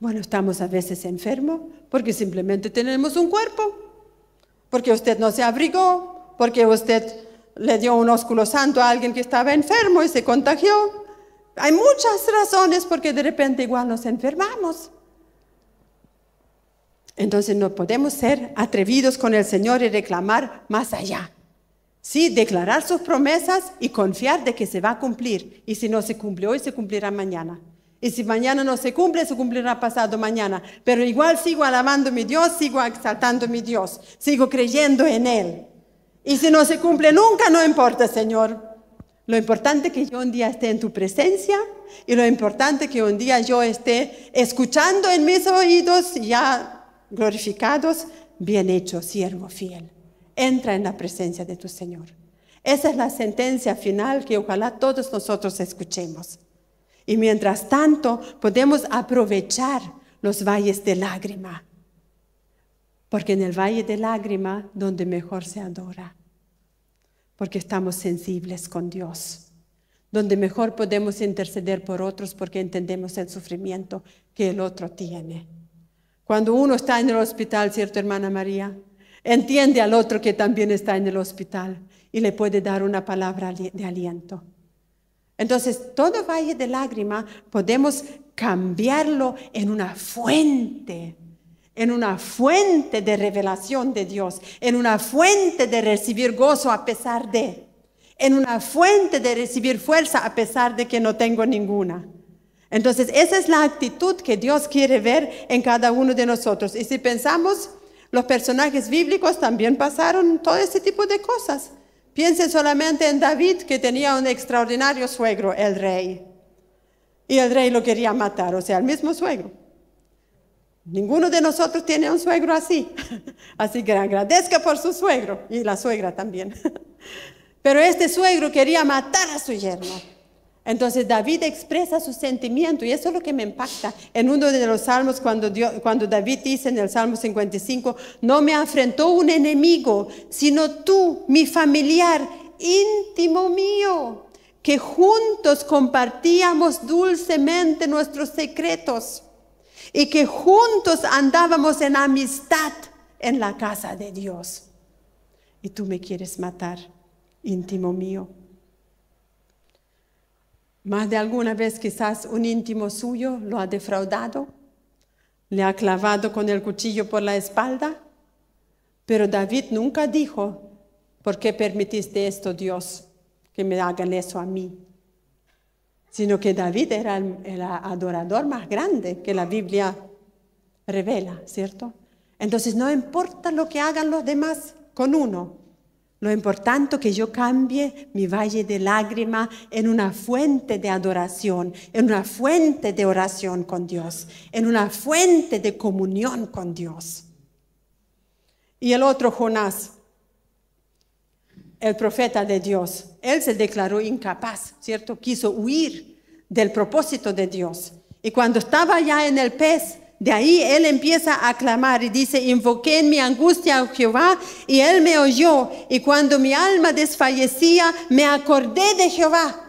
[SPEAKER 1] Bueno, estamos a veces enfermos porque simplemente tenemos un cuerpo, porque usted no se abrigó, porque usted le dio un ósculo santo a alguien que estaba enfermo y se contagió. Hay muchas razones porque de repente igual nos enfermamos. Entonces no podemos ser atrevidos con el Señor y reclamar más allá. Sí, declarar sus promesas y confiar de que se va a cumplir. Y si no se cumple hoy, se cumplirá mañana. Y si mañana no se cumple, se cumplirá pasado mañana. Pero igual sigo alabando a mi Dios, sigo exaltando a mi Dios, sigo creyendo en Él. Y si no se cumple nunca, no importa, Señor. Lo importante es que yo un día esté en tu presencia y lo importante es que un día yo esté escuchando en mis oídos ya glorificados, bien hecho, siervo fiel. Entra en la presencia de tu Señor. Esa es la sentencia final que ojalá todos nosotros escuchemos. Y mientras tanto podemos aprovechar los valles de lágrima, porque en el valle de lágrima donde mejor se adora, porque estamos sensibles con Dios donde mejor podemos interceder por otros porque entendemos el sufrimiento que el otro tiene. Cuando uno está en el hospital, ¿cierto, hermana María? Entiende al otro que también está en el hospital y le puede dar una palabra de aliento. Entonces, todo valle de lágrima podemos cambiarlo en una fuente, en una fuente de revelación de Dios, en una fuente de recibir gozo a pesar de, en una fuente de recibir fuerza a pesar de que no tengo ninguna. Entonces, esa es la actitud que Dios quiere ver en cada uno de nosotros. Y si pensamos, los personajes bíblicos también pasaron todo ese tipo de cosas. Piensen solamente en David, que tenía un extraordinario suegro, el rey. Y el rey lo quería matar, o sea, el mismo suegro. Ninguno de nosotros tiene un suegro así. Así que agradezca por su suegro y la suegra también. Pero este suegro quería matar a su yerno. Entonces David expresa su sentimiento y eso es lo que me impacta. En uno de los salmos, cuando, David dice en el Salmo 55, no me enfrentó un enemigo, sino tú, mi familiar íntimo mío, que juntos compartíamos dulcemente nuestros secretos y que juntos andábamos en amistad en la casa de Dios. Y tú me quieres matar, íntimo mío. Más de alguna vez quizás un íntimo suyo lo ha defraudado, le ha clavado con el cuchillo por la espalda, pero David nunca dijo, ¿por qué permitiste esto Dios, que me hagan eso a mí? Sino que David era el, el adorador más grande que la Biblia revela, ¿cierto? Entonces no importa lo que hagan los demás con uno, lo importante que yo cambie mi valle de lágrima en una fuente de adoración, en una fuente de oración con Dios, en una fuente de comunión con Dios. Y el otro Jonás, el profeta de Dios, él se declaró incapaz, ¿cierto? Quiso huir del propósito de Dios. Y cuando estaba ya en el pez, de ahí él empieza a clamar y dice, invoqué en mi angustia a Jehová y él me oyó y cuando mi alma desfallecía me acordé de Jehová.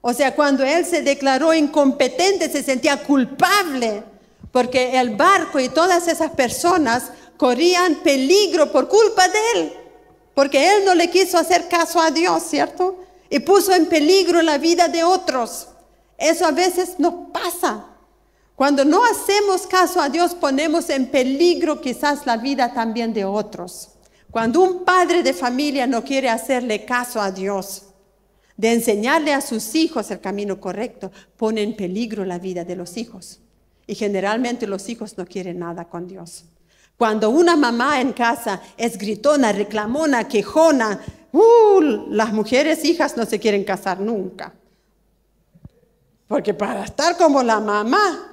[SPEAKER 1] O sea, cuando él se declaró incompetente, se sentía culpable porque el barco y todas esas personas corrían peligro por culpa de él, porque él no le quiso hacer caso a Dios, ¿cierto? Y puso en peligro la vida de otros. Eso a veces no pasa. Cuando no hacemos caso a Dios ponemos en peligro quizás la vida también de otros. Cuando un padre de familia no quiere hacerle caso a Dios, de enseñarle a sus hijos el camino correcto, pone en peligro la vida de los hijos. Y generalmente los hijos no quieren nada con Dios. Cuando una mamá en casa es gritona, reclamona, quejona, uh, las mujeres hijas no se quieren casar nunca. Porque para estar como la mamá,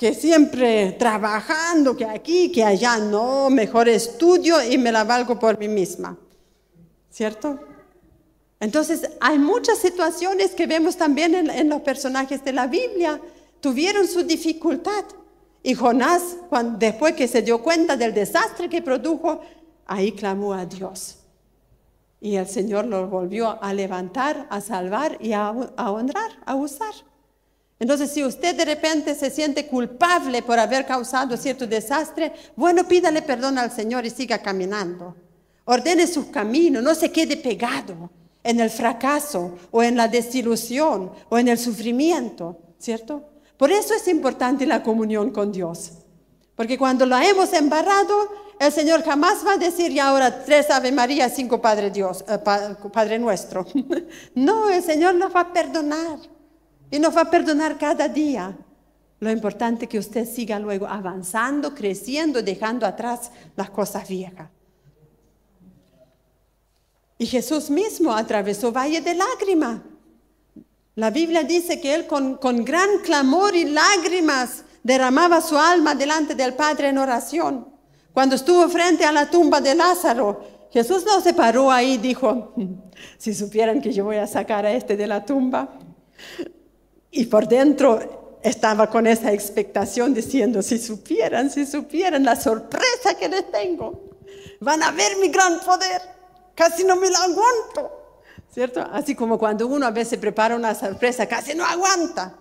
[SPEAKER 1] que siempre trabajando, que aquí, que allá, no, mejor estudio y me la valgo por mí misma. ¿Cierto? Entonces, hay muchas situaciones que vemos también en, los personajes de la Biblia. Tuvieron su dificultad. Y Jonás, después que se dio cuenta del desastre que produjo, ahí clamó a Dios. Y el Señor lo volvió a levantar, a salvar y a honrar, a usar. Entonces, si usted de repente se siente culpable por haber causado cierto desastre, bueno, pídale perdón al Señor y siga caminando. Ordene su camino, no se quede pegado en el fracaso o en la desilusión o en el sufrimiento, ¿cierto? Por eso es importante la comunión con Dios. Porque cuando la hemos embarrado, el Señor jamás va a decir, y ahora tres Ave María, cinco Padre, Dios, eh, Padre Nuestro. no, el Señor nos va a perdonar y nos va a perdonar cada día. Lo importante es que usted siga luego avanzando, creciendo, dejando atrás las cosas viejas. Y Jesús mismo atravesó valle de lágrimas. La Biblia dice que él con, con gran clamor y lágrimas derramaba su alma delante del Padre en oración. Cuando estuvo frente a la tumba de Lázaro, Jesús no se paró ahí y dijo, mm, si supieran que yo voy a sacar a este de la tumba, y por dentro estaba con esa expectación diciendo, si supieran, si supieran la sorpresa que les tengo, van a ver mi gran poder, casi no me lo aguanto. ¿Cierto? Así como cuando uno a veces prepara una sorpresa, casi no aguanta.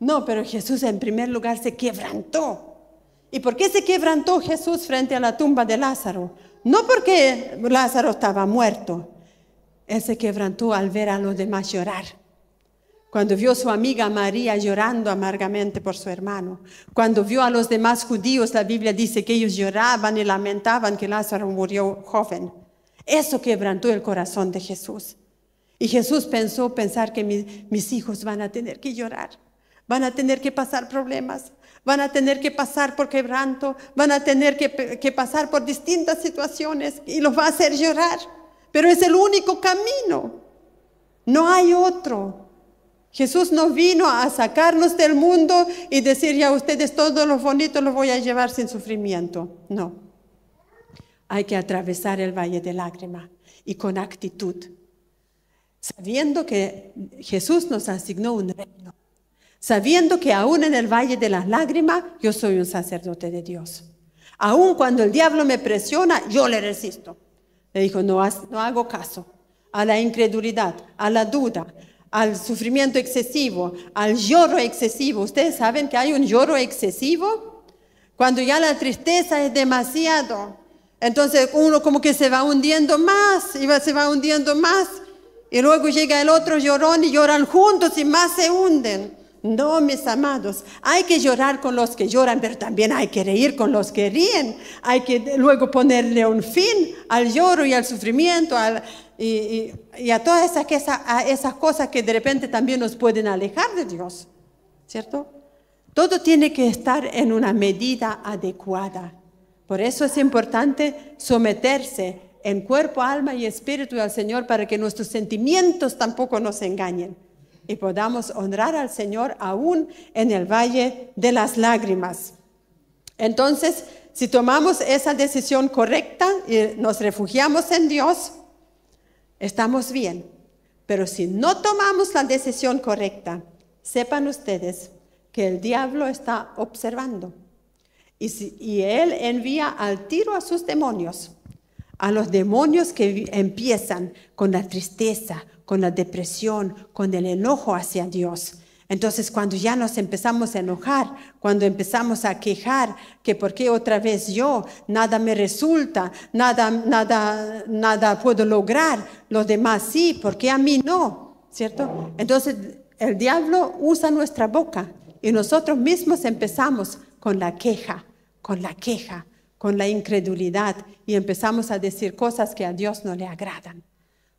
[SPEAKER 1] No, pero Jesús en primer lugar se quebrantó. ¿Y por qué se quebrantó Jesús frente a la tumba de Lázaro? No porque Lázaro estaba muerto. Él se quebrantó al ver a los demás llorar cuando vio a su amiga María llorando amargamente por su hermano, cuando vio a los demás judíos, la Biblia dice que ellos lloraban y lamentaban que Lázaro murió joven. Eso quebrantó el corazón de Jesús. Y Jesús pensó pensar que mis, mis hijos van a tener que llorar, van a tener que pasar problemas, van a tener que pasar por quebranto, van a tener que, que pasar por distintas situaciones y los va a hacer llorar. Pero es el único camino. No hay otro. Jesús no vino a sacarnos del mundo y decir, ya ustedes todos los bonitos los voy a llevar sin sufrimiento. No. Hay que atravesar el valle de lágrimas y con actitud, sabiendo que Jesús nos asignó un reino, sabiendo que aún en el valle de las lágrimas yo soy un sacerdote de Dios. Aún cuando el diablo me presiona, yo le resisto. Le dijo, no hago caso a la incredulidad, a la duda, al sufrimiento excesivo, al lloro excesivo. Ustedes saben que hay un lloro excesivo cuando ya la tristeza es demasiado. Entonces uno como que se va hundiendo más y se va hundiendo más. Y luego llega el otro llorón y lloran juntos y más se hunden. No, mis amados, hay que llorar con los que lloran, pero también hay que reír con los que ríen. Hay que luego ponerle un fin al lloro y al sufrimiento, al, y, a todas esas, esas, esas cosas que de repente también nos pueden alejar de Dios, ¿cierto? Todo tiene que estar en una medida adecuada. Por eso es importante someterse en cuerpo, alma y espíritu al Señor para que nuestros sentimientos tampoco nos engañen y podamos honrar al Señor aún en el valle de las lágrimas. Entonces, si tomamos esa decisión correcta y nos refugiamos en Dios, estamos bien. Pero si no tomamos la decisión correcta, sepan ustedes que el diablo está observando. Y, él envía al tiro a sus demonios, a los demonios que empiezan con la tristeza, con la depresión, con el enojo hacia Dios, entonces, cuando ya nos empezamos a enojar, cuando empezamos a quejar que por qué otra vez yo, nada me resulta, nada, nada, nada puedo lograr, los demás sí, ¿por qué a mí no? ¿Cierto? Entonces, el diablo usa nuestra boca y nosotros mismos empezamos con la queja, con la queja, con la incredulidad y empezamos a decir cosas que a Dios no le agradan.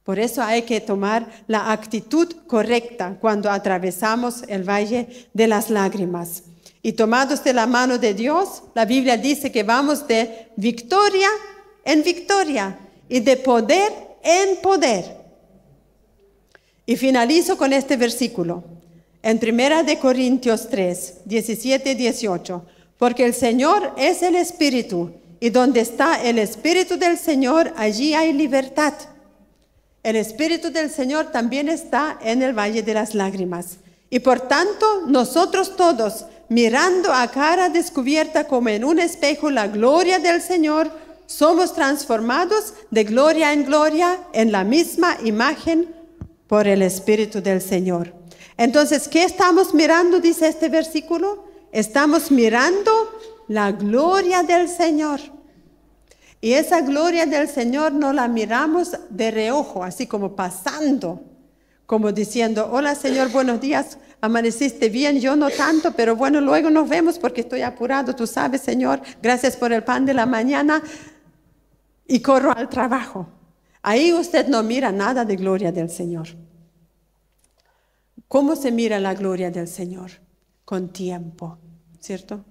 [SPEAKER 1] Por eso hay que tomar la actitud correcta cuando atravesamos el valle de las lágrimas. Y tomados de la mano de Dios, la Biblia dice que vamos de victoria en victoria y de poder en poder. Y finalizo con este versículo, en Primera de Corintios 3, 17 y 18, porque el Señor es el Espíritu, y donde está el Espíritu del Señor, allí hay libertad. El Espíritu del Señor también está en el Valle de las Lágrimas. Y por tanto, nosotros todos, mirando a cara descubierta como en un espejo la gloria del Señor, somos transformados de gloria en gloria en la misma imagen por el Espíritu del Señor. Entonces, ¿qué estamos mirando? Dice este versículo. Estamos mirando la gloria del Señor. Y esa gloria del Señor no la miramos de reojo, así como pasando, como diciendo, hola Señor, buenos días, amaneciste bien, yo no tanto, pero bueno, luego nos vemos porque estoy apurado, tú sabes Señor, gracias por el pan de la mañana y corro al trabajo. Ahí usted no mira nada de gloria del Señor. ¿Cómo se mira la gloria del Señor? Con tiempo, ¿cierto?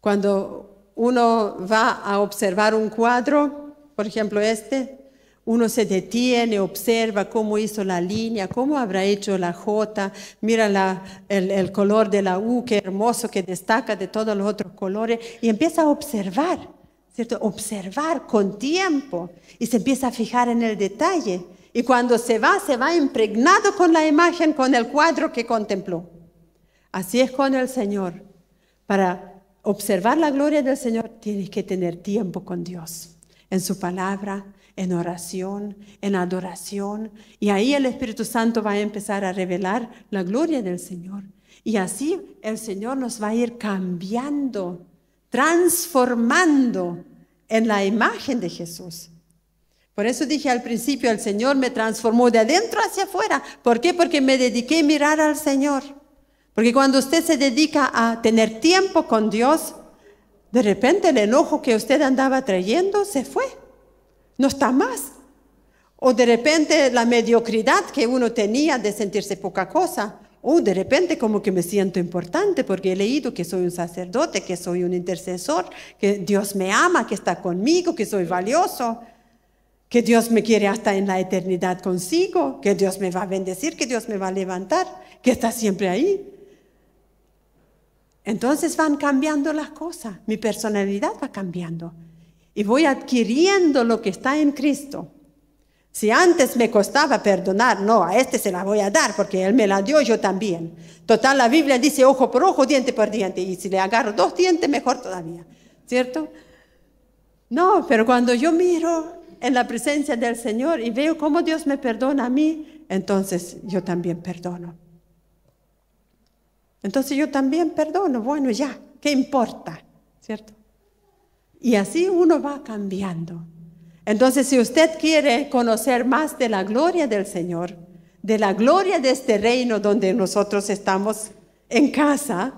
[SPEAKER 1] Cuando uno va a observar un cuadro, por ejemplo este, uno se detiene, observa cómo hizo la línea, cómo habrá hecho la J, mira el, color de la U, qué hermoso que destaca de todos los otros colores, y empieza a observar, ¿cierto? Observar con tiempo y se empieza a fijar en el detalle. Y cuando se va, se va impregnado con la imagen, con el cuadro que contempló. Así es con el Señor. Para observar la gloria del Señor, tienes que tener tiempo con Dios, en su palabra, en oración, en adoración. Y ahí el Espíritu Santo va a empezar a revelar la gloria del Señor. Y así el Señor nos va a ir cambiando, transformando en la imagen de Jesús. Por eso dije al principio, el Señor me transformó de adentro hacia afuera. ¿Por qué? Porque me dediqué a mirar al Señor. Porque cuando usted se dedica a tener tiempo con Dios, de repente el enojo que usted andaba trayendo se fue. No está más. O de repente la mediocridad que uno tenía de sentirse poca cosa. O de repente como que me siento importante porque he leído que soy un sacerdote, que soy un intercesor, que Dios me ama, que está conmigo, que soy valioso, que Dios me quiere hasta en la eternidad consigo, que Dios me va a bendecir, que Dios me va a levantar, que está siempre ahí. Entonces van cambiando las cosas, mi personalidad va cambiando y voy adquiriendo lo que está en Cristo. Si antes me costaba perdonar, no, a este se la voy a dar porque él me la dio yo también. Total, la Biblia dice ojo por ojo, diente por diente y si le agarro dos dientes, mejor todavía, ¿cierto? No, pero cuando yo miro en la presencia del Señor y veo cómo Dios me perdona a mí, entonces yo también perdono. Entonces yo también perdono, bueno, ya, ¿qué importa? ¿Cierto? Y así uno va cambiando. Entonces, si usted quiere conocer más de la gloria del Señor, de la gloria de este reino donde nosotros estamos en casa,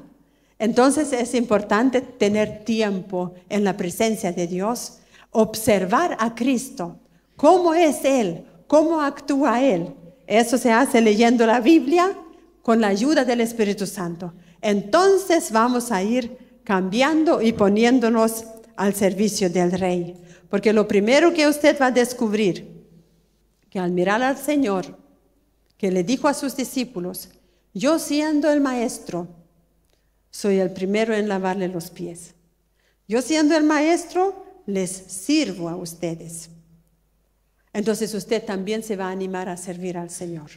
[SPEAKER 1] entonces es importante tener tiempo en la presencia de Dios, observar a Cristo, cómo es Él, cómo actúa Él. Eso se hace leyendo la Biblia, con la ayuda del Espíritu Santo. Entonces vamos a ir cambiando y poniéndonos al servicio del Rey. Porque lo primero que usted va a descubrir, que al mirar al Señor, que le dijo a sus discípulos, yo siendo el maestro, soy el primero en lavarle los pies. Yo siendo el maestro, les sirvo a ustedes. Entonces usted también se va a animar a servir al Señor.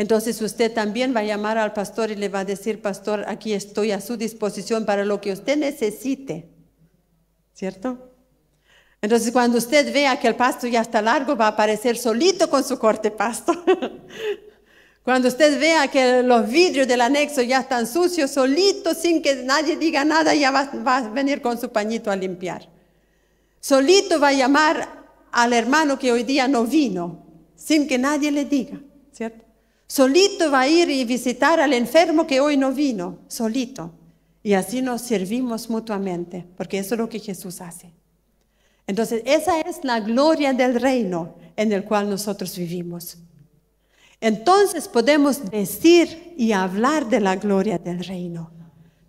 [SPEAKER 1] Entonces usted también va a llamar al pastor y le va a decir, pastor, aquí estoy a su disposición para lo que usted necesite. ¿Cierto? Entonces cuando usted vea que el pasto ya está largo, va a aparecer solito con su corte pasto. Cuando usted vea que los vidrios del anexo ya están sucios, solito, sin que nadie diga nada, ya va, va, a venir con su pañito a limpiar. Solito va a llamar al hermano que hoy día no vino, sin que nadie le diga, ¿cierto? Solito va a ir y visitar al enfermo que hoy no vino, solito. Y así nos servimos mutuamente, porque eso es lo que Jesús hace. Entonces, esa es la gloria del reino en el cual nosotros vivimos. Entonces podemos decir y hablar de la gloria del reino,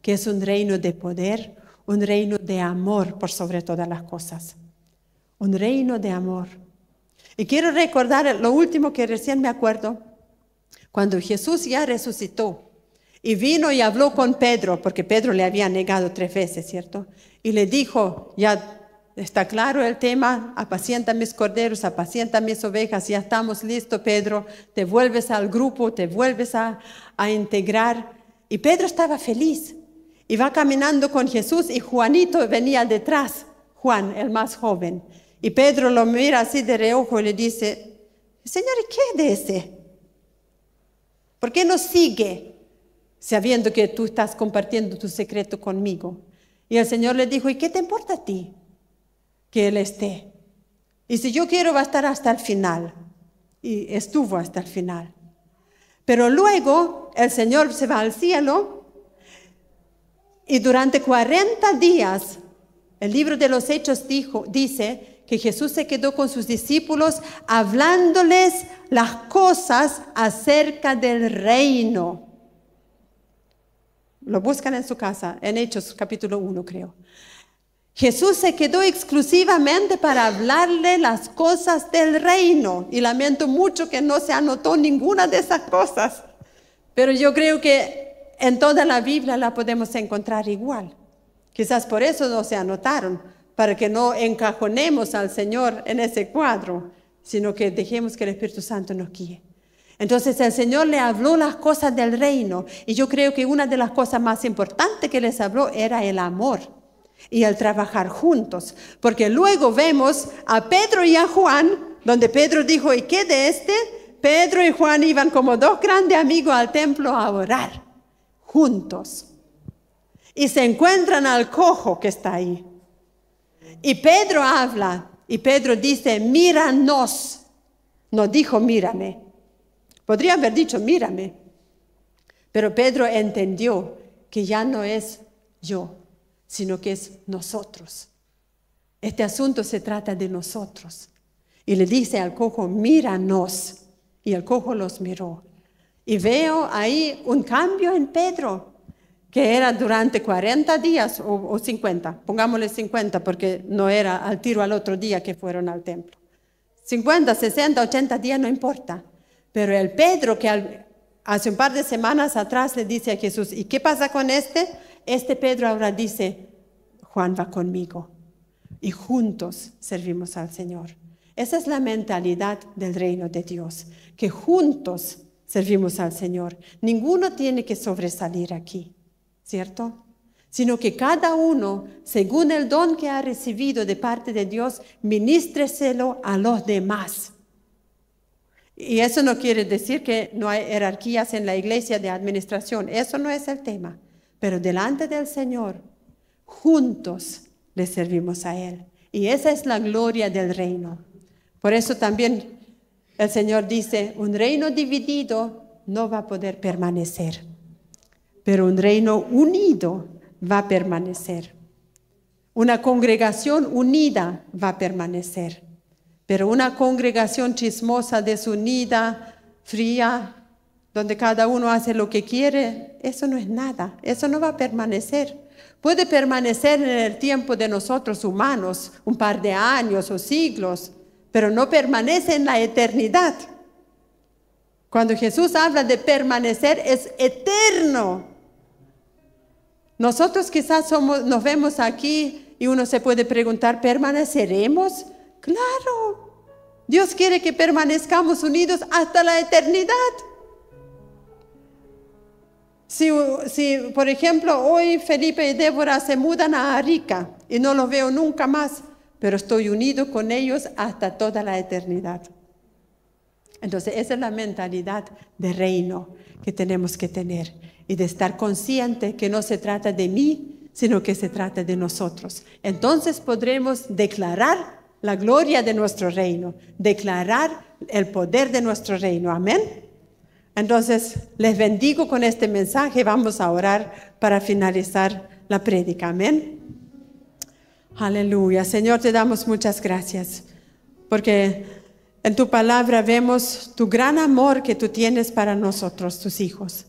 [SPEAKER 1] que es un reino de poder, un reino de amor por sobre todas las cosas. Un reino de amor. Y quiero recordar lo último que recién me acuerdo, cuando Jesús ya resucitó y vino y habló con Pedro, porque Pedro le había negado tres veces, ¿cierto? Y le dijo, ya está claro el tema, apacienta mis corderos, apacienta mis ovejas, ya estamos listos, Pedro, te vuelves al grupo, te vuelves a, integrar. Y Pedro estaba feliz. Y va caminando con Jesús y Juanito venía detrás, Juan, el más joven. Y Pedro lo mira así de reojo y le dice, Señor, ¿qué de ese? ¿Por qué no sigue sabiendo que tú estás compartiendo tu secreto conmigo? Y el Señor le dijo, ¿y qué te importa a ti que Él esté? Y si yo quiero va a estar hasta el final. Y estuvo hasta el final. Pero luego el Señor se va al cielo y durante 40 días, el libro de los Hechos dijo, dice que Jesús se quedó con sus discípulos hablándoles las cosas acerca del reino. Lo buscan en su casa, en Hechos capítulo 1 creo. Jesús se quedó exclusivamente para hablarle las cosas del reino y lamento mucho que no se anotó ninguna de esas cosas, pero yo creo que en toda la Biblia la podemos encontrar igual. Quizás por eso no se anotaron, para que no encajonemos al Señor en ese cuadro, sino que dejemos que el Espíritu Santo nos guíe. Entonces el Señor le habló las cosas del reino y yo creo que una de las cosas más importantes que les habló era el amor y el trabajar juntos, porque luego vemos a Pedro y a Juan, donde Pedro dijo, ¿y qué de este? Pedro y Juan iban como dos grandes amigos al templo a orar, juntos. Y se encuentran al cojo que está ahí. Y Pedro habla, y Pedro dice, míranos. No dijo, mírame. Podría haber dicho, mírame. Pero Pedro entendió que ya no es yo, sino que es nosotros. Este asunto se trata de nosotros. Y le dice al cojo, míranos. Y el cojo los miró. Y veo ahí un cambio en Pedro que era durante 40 días o, o 50, pongámosle 50 porque no era al tiro al otro día que fueron al templo. 50, 60, 80 días no importa. Pero el Pedro que hace un par de semanas atrás le dice a Jesús, ¿y qué pasa con este? Este Pedro ahora dice, Juan va conmigo y juntos servimos al Señor. Esa es la mentalidad del reino de Dios, que juntos servimos al Señor. Ninguno tiene que sobresalir aquí. ¿cierto? Sino que cada uno, según el don que ha recibido de parte de Dios, ministreselo a los demás. Y eso no quiere decir que no hay jerarquías en la iglesia de administración, eso no es el tema. Pero delante del Señor, juntos le servimos a Él. Y esa es la gloria del reino. Por eso también el Señor dice, un reino dividido no va a poder permanecer pero un reino unido va a permanecer. Una congregación unida va a permanecer, pero una congregación chismosa, desunida, fría, donde cada uno hace lo que quiere, eso no es nada, eso no va a permanecer. Puede permanecer en el tiempo de nosotros humanos, un par de años o siglos, pero no permanece en la eternidad. Cuando Jesús habla de permanecer, es eterno. Nosotros quizás nos vemos aquí y uno se puede preguntar, ¿permaneceremos? Claro, Dios quiere que permanezcamos unidos hasta la eternidad. Si, si, por ejemplo, hoy Felipe y Débora se mudan a Arica y no los veo nunca más, pero estoy unido con ellos hasta toda la eternidad. Entonces, esa es la mentalidad de reino que tenemos que tener y de estar consciente que no se trata de mí, sino que se trata de nosotros. Entonces podremos declarar la gloria de nuestro reino, declarar el poder de nuestro reino. Amén. Entonces, les bendigo con este mensaje. Vamos a orar para finalizar la prédica. Amén. Aleluya. Señor, te damos muchas gracias porque en tu palabra vemos tu gran amor que tú tienes para nosotros, tus hijos.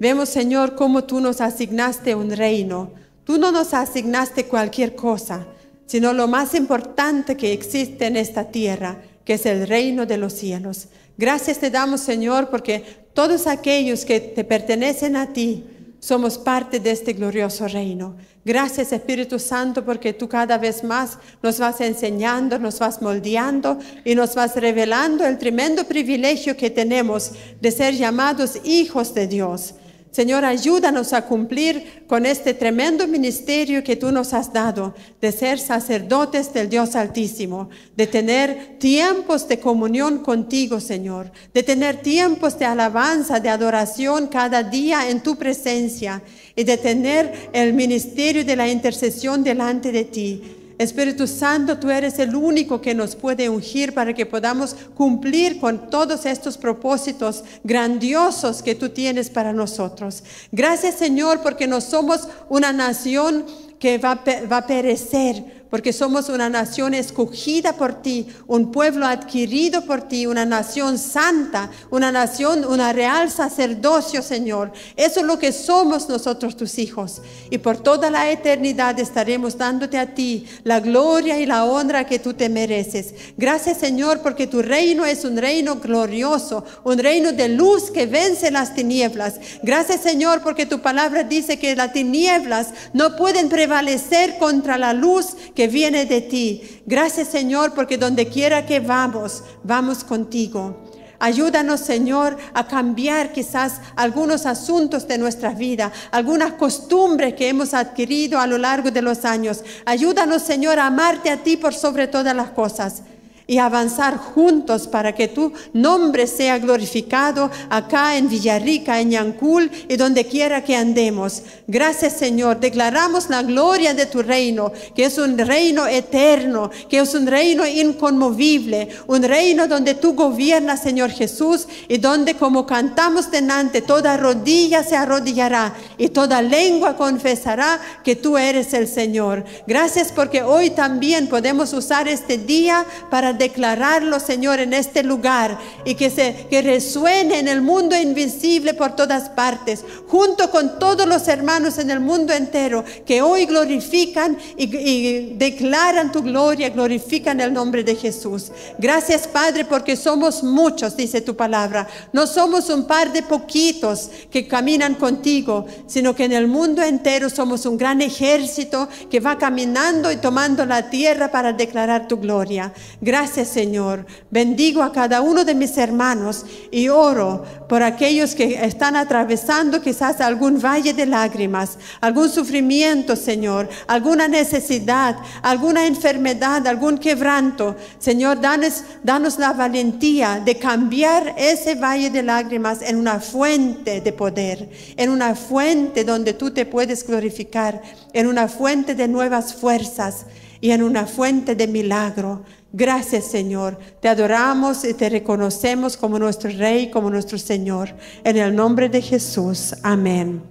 [SPEAKER 1] Vemos, Señor, cómo tú nos asignaste un reino. Tú no nos asignaste cualquier cosa, sino lo más importante que existe en esta tierra, que es el reino de los cielos. Gracias te damos, Señor, porque todos aquellos que te pertenecen a ti, somos parte de este glorioso reino. Gracias Espíritu Santo porque tú cada vez más nos vas enseñando, nos vas moldeando y nos vas revelando el tremendo privilegio que tenemos de ser llamados hijos de Dios. Señor, ayúdanos a cumplir con este tremendo ministerio que tú nos has dado, de ser sacerdotes del Dios Altísimo, de tener tiempos de comunión contigo, Señor, de tener tiempos de alabanza, de adoración cada día en tu presencia y de tener el ministerio de la intercesión delante de ti. Espíritu Santo, tú eres el único que nos puede ungir para que podamos cumplir con todos estos propósitos grandiosos que tú tienes para nosotros. Gracias Señor porque no somos una nación que va, a perecer, porque somos una nación escogida por ti, un pueblo adquirido por ti, una nación santa, una nación, una real sacerdocio, Señor. Eso es lo que somos nosotros tus hijos. Y por toda la eternidad estaremos dándote a ti la gloria y la honra que tú te mereces. Gracias, Señor, porque tu reino es un reino glorioso, un reino de luz que vence las tinieblas. Gracias, Señor, porque tu palabra dice que las tinieblas no pueden prevalecer contra la luz que viene de ti. Gracias Señor porque donde quiera que vamos, vamos contigo. Ayúdanos, Señor, a cambiar quizás algunos asuntos de nuestra vida, algunas costumbres que hemos adquirido a lo largo de los años. Ayúdanos, Señor, a amarte a ti por sobre todas las cosas y avanzar juntos para que tu nombre sea glorificado acá en Villarrica, en Yancul y donde quiera que andemos. Gracias Señor, declaramos la gloria de tu reino, que es un reino eterno, que es un reino inconmovible, un reino donde tú gobiernas Señor Jesús y donde como cantamos delante, toda rodilla se arrodillará y toda lengua confesará que tú eres el Señor. Gracias porque hoy también podemos usar este día para declararlo, Señor, en este lugar y que, se, resuene en el mundo invisible por todas partes, junto con todos los hermanos en el mundo entero que hoy glorifican y, y declaran tu gloria, glorifican el nombre de Jesús. Gracias, Padre, porque somos muchos, dice tu palabra. No somos un par de poquitos que caminan contigo, sino que en el mundo entero somos un gran ejército que va caminando y tomando la tierra para declarar tu gloria. Gracias Gracias Señor. Bendigo a cada uno de mis hermanos y oro por aquellos que están atravesando quizás algún valle de lágrimas, algún sufrimiento Señor, alguna necesidad, alguna enfermedad, algún quebranto. Señor, danos, danos la valentía de cambiar ese valle de lágrimas en una fuente de poder, en una fuente donde tú te puedes glorificar, en una fuente de nuevas fuerzas y en una fuente de milagro. Gracias Señor, te adoramos y te reconocemos como nuestro Rey, como nuestro Señor. En el nombre de Jesús, amén.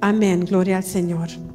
[SPEAKER 1] Amén, gloria al Señor.